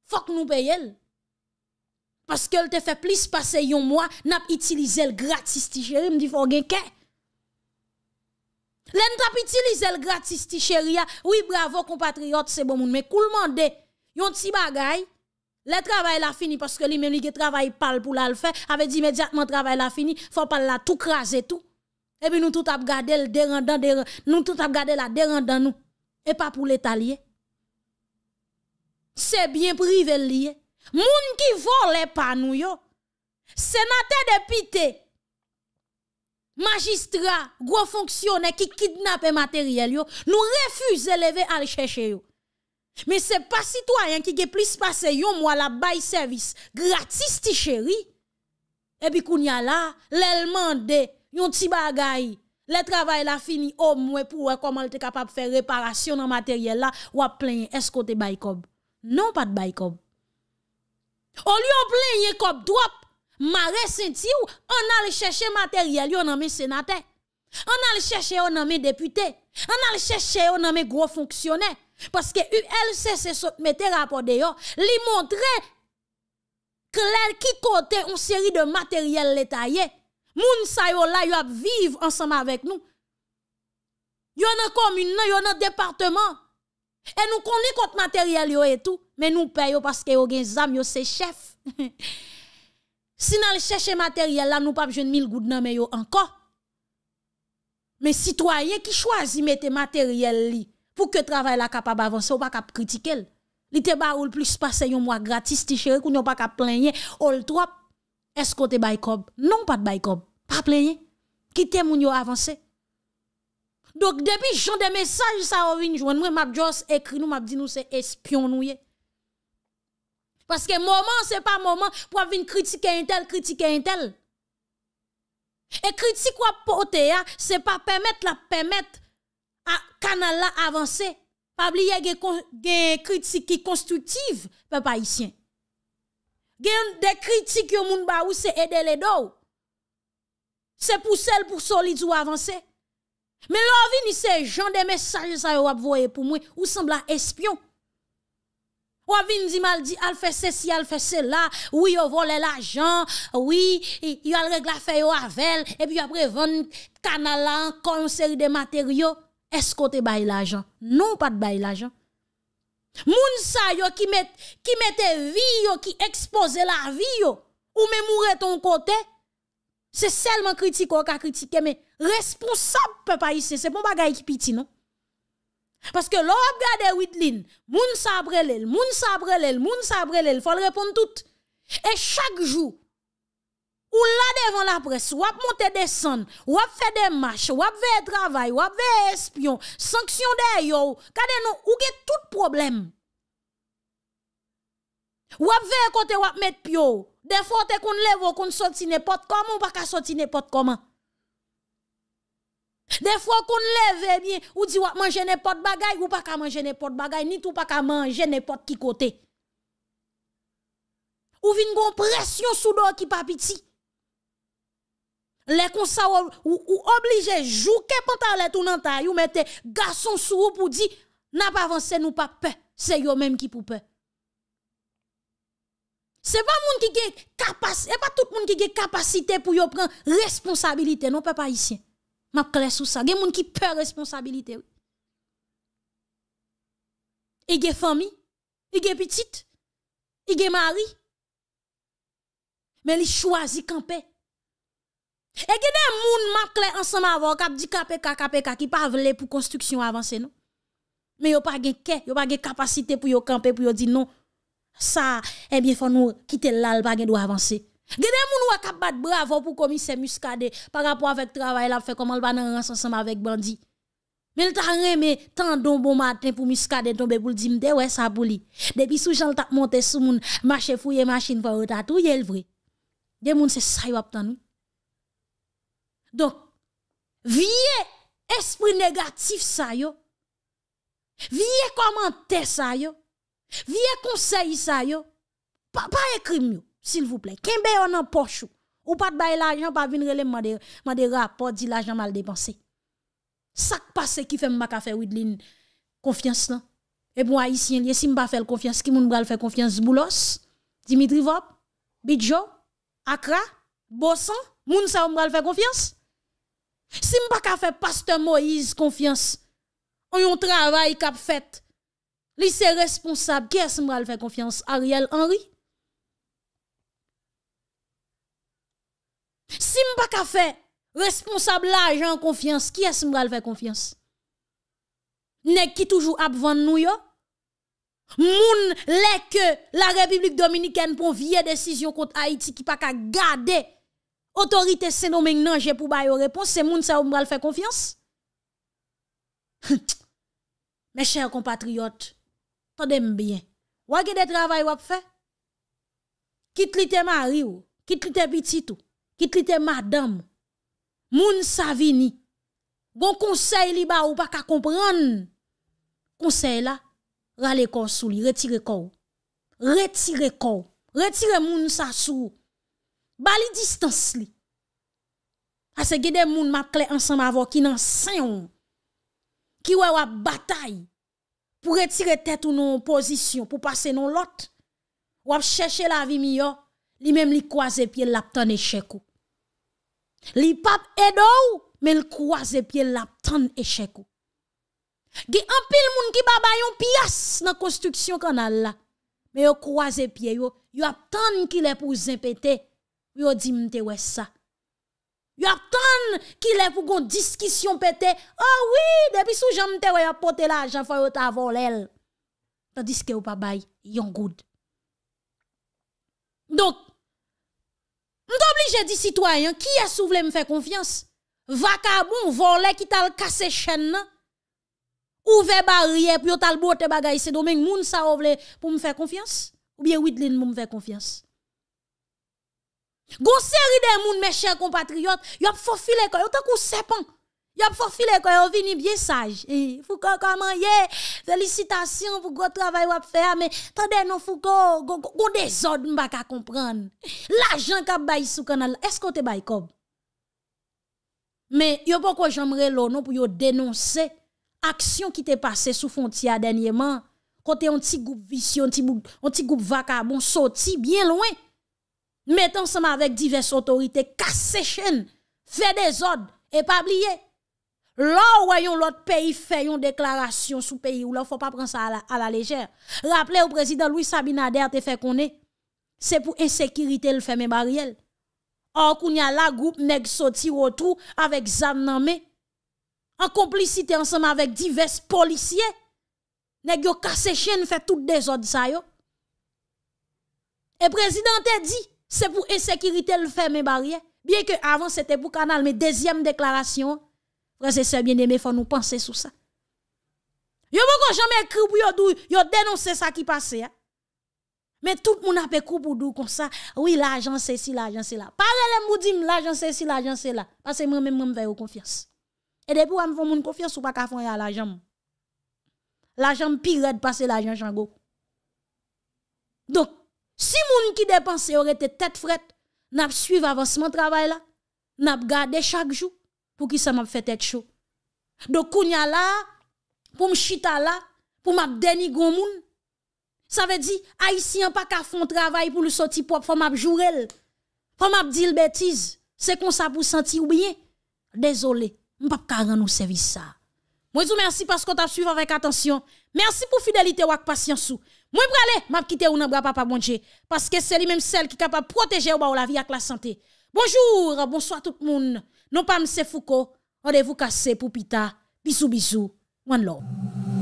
faut que nous payons. Parce qu'elle te fait plus passer un mois, n'a utilisé le gratis ti chéri, me dit faut gen kè. L'en t'a utilisé le gratis ti chéri, oui bravo compatriote, c'est bon moun, mais le de yon ti bagay le travail la fini parce que lui-même, travail parle pour la le faire. Avait dit immédiatement, travail la fini, faut pas la tout craser tout. Et puis nous tout a gardé le nous tout a gardé la dérendant nous. Et pas pour l'étalier. C'est bien privé lié. Moun qui vole pas nous yo. Sénateur pite. Magistrat, gros fonctionnaire qui kidnappe matériel yo. Nous refusons lever à le chercher yo. Men se pa sitwayan ki ge plis pase yon mwa la bay servis gratis ti cheri. Ebi koun ya la, lèlman de yon ti bagay, lè travay la fini om mwe pou wè koman lè te kapap fè reparasyon nan materyèl la, wap plenye eskote bay kob. Non pat bay kob. O li yon plenye kob drop, mare senti ou, an alè chèche materyèl yon nan men senate. An alè chèche yon nan men depute. An alè chèche yon nan men gros fonksyonè. Parce que l'ULCC mette rapport de yon, li montre clair qui côté une série de matériels détaillé. gens sa yo ensemble avec nous. Yo une commune, yo un département. Et nous connaissons contre matériel et tout, mais nous payons parce que yo gen zam yo c'est chef. si nous chercher matériel là, nous pas de 1000 goud mais encore. Mais citoyens qui choisit mettre matériel là Ou ke travay la kapab avanse, ou pa kap kritike l. Li te ba ou l plus pase, yon mwa gratis, ti chere, koun yon pa kap plenye, ou l trop, eskote baykob. Non pa t'baykob, pa plenye. Kite moun yon avanse. Dok, debi jande mesaj sa orin, jwen mwen map jos, ekri nou, map di nou, se espyon nou ye. Paske mouman, se pa mouman, pou avin kritike entel, kritike entel. E kritik wap pote ya, se pa pemet la pemet. canal là avancer. Pas oublier des critiques constructives, peuple haïtien. Des critiques que monde ba ou c'est aider les dos. C'est pour celle pour solide ou avancer. Mais vini c'est gens de messages ça ou voyer pour moi, ou semble espion. Ou vini di mal dit, al fait ceci, al fait cela, oui, yo vole l'argent, oui, yo al règle fait yo elle. et puis après vendre canal là, encore une série de matériaux. Eskote bay la jan, nou pat bay la jan. Moun sa yo ki mette vi yo, ki expose la vi yo, ou me moure ton kote, se selman kritiko ka kritike, me responsab pe paise, se pon bagay ki piti, non? Paske lòb gade wid lin, moun sa brelel, moun sa brelel, moun sa brelel, fòl repon tout, e chak jou. Ou la devan la pres, wap monte desan, wap fe demache, wap veye travay, wap veye espyon, sanksyon de yo, kade nou ouge tout problem. Wap veye kote wap met pyo, defo te kon lev ou kon soti ne pot kom ou pa ka soti ne pot koman. Defo kon lev e bien ou di wap manje ne pot bagay ou pa ka manje ne pot bagay, nit ou pa ka manje ne pot ki kote. Ou vin gon presyon sou do ki papiti. Le konsa ou oblije Jouke pantalete ou nantay Ou mette gason sou ou pou di Nap avanse nou pa pe Se yo menm ki pou pe Se pa moun ki ge Kapasite pou yo pren Responsabilite Non pe pa isye Ge moun ki pe responsabilite Ige fami Ige pitit Ige mari Men li chwazi kanpe E genè moun mankle ansama avon kap di kape ka kape ka Ki pa vle pou konstruksyon avanse nou Men yo pa gen ke, yo pa gen kapasite pou yo kampe pou yo di nou Sa, e eh bie foun nou kite lal bagen dou avanse Genè moun wak kap bat bravo pou komise muskade Parapou avèk travay la fè komal banan ansama avèk bandi Men tan reme tan don bon maten pou muskade Ton be pou l di mde wè sa boli Depi sou jan l tak monte sou moun Mache fouye machine pou yon tatou yel vre Genè moun se say wap tan nou Donc, vie esprit négatif ça yo, Vie commenté ça yo, Vie conseil ça yo, pas pa yo, s'il vous plaît. Kembe on en poche ou pas de bail l'argent pas venir le mande mande rapport dit l'argent mal dépensé. Ça passe qui fait m'a faire Widlin confiance là. Et bon haïtien, si m'a faire confiance, qui moun bral faire confiance Boulos, Dimitri Vop, Bidjo, Akra Bossan, moun sa me faire confiance. Si m pa ka fe paste Moïse konfians, on yon travay kap fet, li se responsab, ki es m bral fe konfians? Ariel Henry? Si m pa ka fe responsab la ajan konfians, ki es m bral fe konfians? Nek ki toujou ap van nou yo? Moun leke la Republik Dominikèn pou vie desisyon kont Aiti ki pa ka gade Otorite seno menj nanje pou bayo repons, se moun sa ou mbal fe konfians? Me chèr kompatriot, ta dem bien. Wage de travay wap fe? Kit li te mari ou, kit li te pitit ou, kit li te madame. Moun sa vini. Gon konsey li ba ou pa ka kompran? Konsey la, rale kon sou li, retire kon. Retire kon. Retire moun sa sou ou. Ba li distans non non li. Ase gede moun map kle ansan mavo ki nan seyon. Ki wè wap batay. Pou retire tet ou nou oposisyon. Pou pase nou lot. Wap chèche la vi mi yo. Li mèm li kwa zèpye lap tan eche ko. Li pap edo ou. Men kwa zèpye lap tan eche ko. Ge anpil moun ki baba yon piyas nan konstruksyon kanal la. Men yo kwa zèpye yo. Yo ap tan ki le pou zèpete. Yo di mte we sa. Yo ap ton ki le pou kon diskisyon pete. Oh oui, depi sou jan mte we apote la, jan fwa yo ta avolel. Ta diskye ou pa bay, yon goud. Donk, mte oblije di sitwayan, ki es ou vle mfe konfians? Vaka bon, vole ki tal kase chen nan? Ou ve barye, pi yo tal bote bagay, se domen moun sa ou vle pou mfe konfians? Ou biye widlin pou mfe konfians? Gon seri den moun mè chèl kompatriot Yop fofile kon, yon te kou sepan Yop fofile kon, yon vini bie saj eh, Fou kon kaman ye Felicitasyon pou go travay wap fè Men, ta denon fou kon Gon dezod m baka kompran Lajan kap bay sou kanal Esko te bay kob Men, yon poko jom re lonon Pou yon denonse Aksyon ki te pase sou fontia denye man Kote yon ti goup visyon Yon ti goup vakabon Soti bien loin Met ansama vek divers otorite, kase chen, fe dezod, e pa blye. La woy yon lot peyi fe yon deklarasyon sou peyi ou la, fwa pa pren sa a la lejere. Raple ou prezident Louis Sabinader te fe konen, se pou esekirite l feme bariel. Okounya la goup neg soti wotrou avek zan nanme, an komplisite ansama vek divers polisye, neg yo kase chen fe tout dezod sayo. E prezident te di, c'est pour insécurité le faire mes barrières. Bien que avant c'était pour canal, mais deuxième déclaration, frère, et bien aimé faut nous penser sur ça. Yo ne jamais écrit pour yo yo dénoncer ça qui passait. Hein. Mais tout le monde a fait coup pour dou comme ça. Oui, l'argent c'est si l'argent c'est là. Parlez les dites, l'argent c'est si l'argent c'est là. Parce que moi-même, moi, je confiance. Et depuis, je me fais confiance ou pas faire à l'argent. L'argent pirate de passer l'argent, j'ango Donc, si moun ki dépense aurait été tête frette, n'a suivre avancement travail là, n'a gardé chaque jour pour qui ça m'a fait tête chaud. Donc kounya là pour m'chita là, pour m'a dénigrer moun. Ça veut dire haïtien pas qu'à travail pour le sortir pour... faut m'a jouer. Faut bêtise, c'est comme ça pour sentir ou bien. Désolé, peux pas rendre nous service ça. Moi vous remercie parce que t'as suivi avec attention. Merci pour fidélité ou la patience. Moi pralé, m'a quitté ou nan bra papa bon Dieu parce que c'est lui même celle qui capable protéger ou la vie avec la santé. Bonjour, bonsoir tout le monde. Non pas M. Foucault, rendez-vous cassé pour pita. Bisous bisou. One love.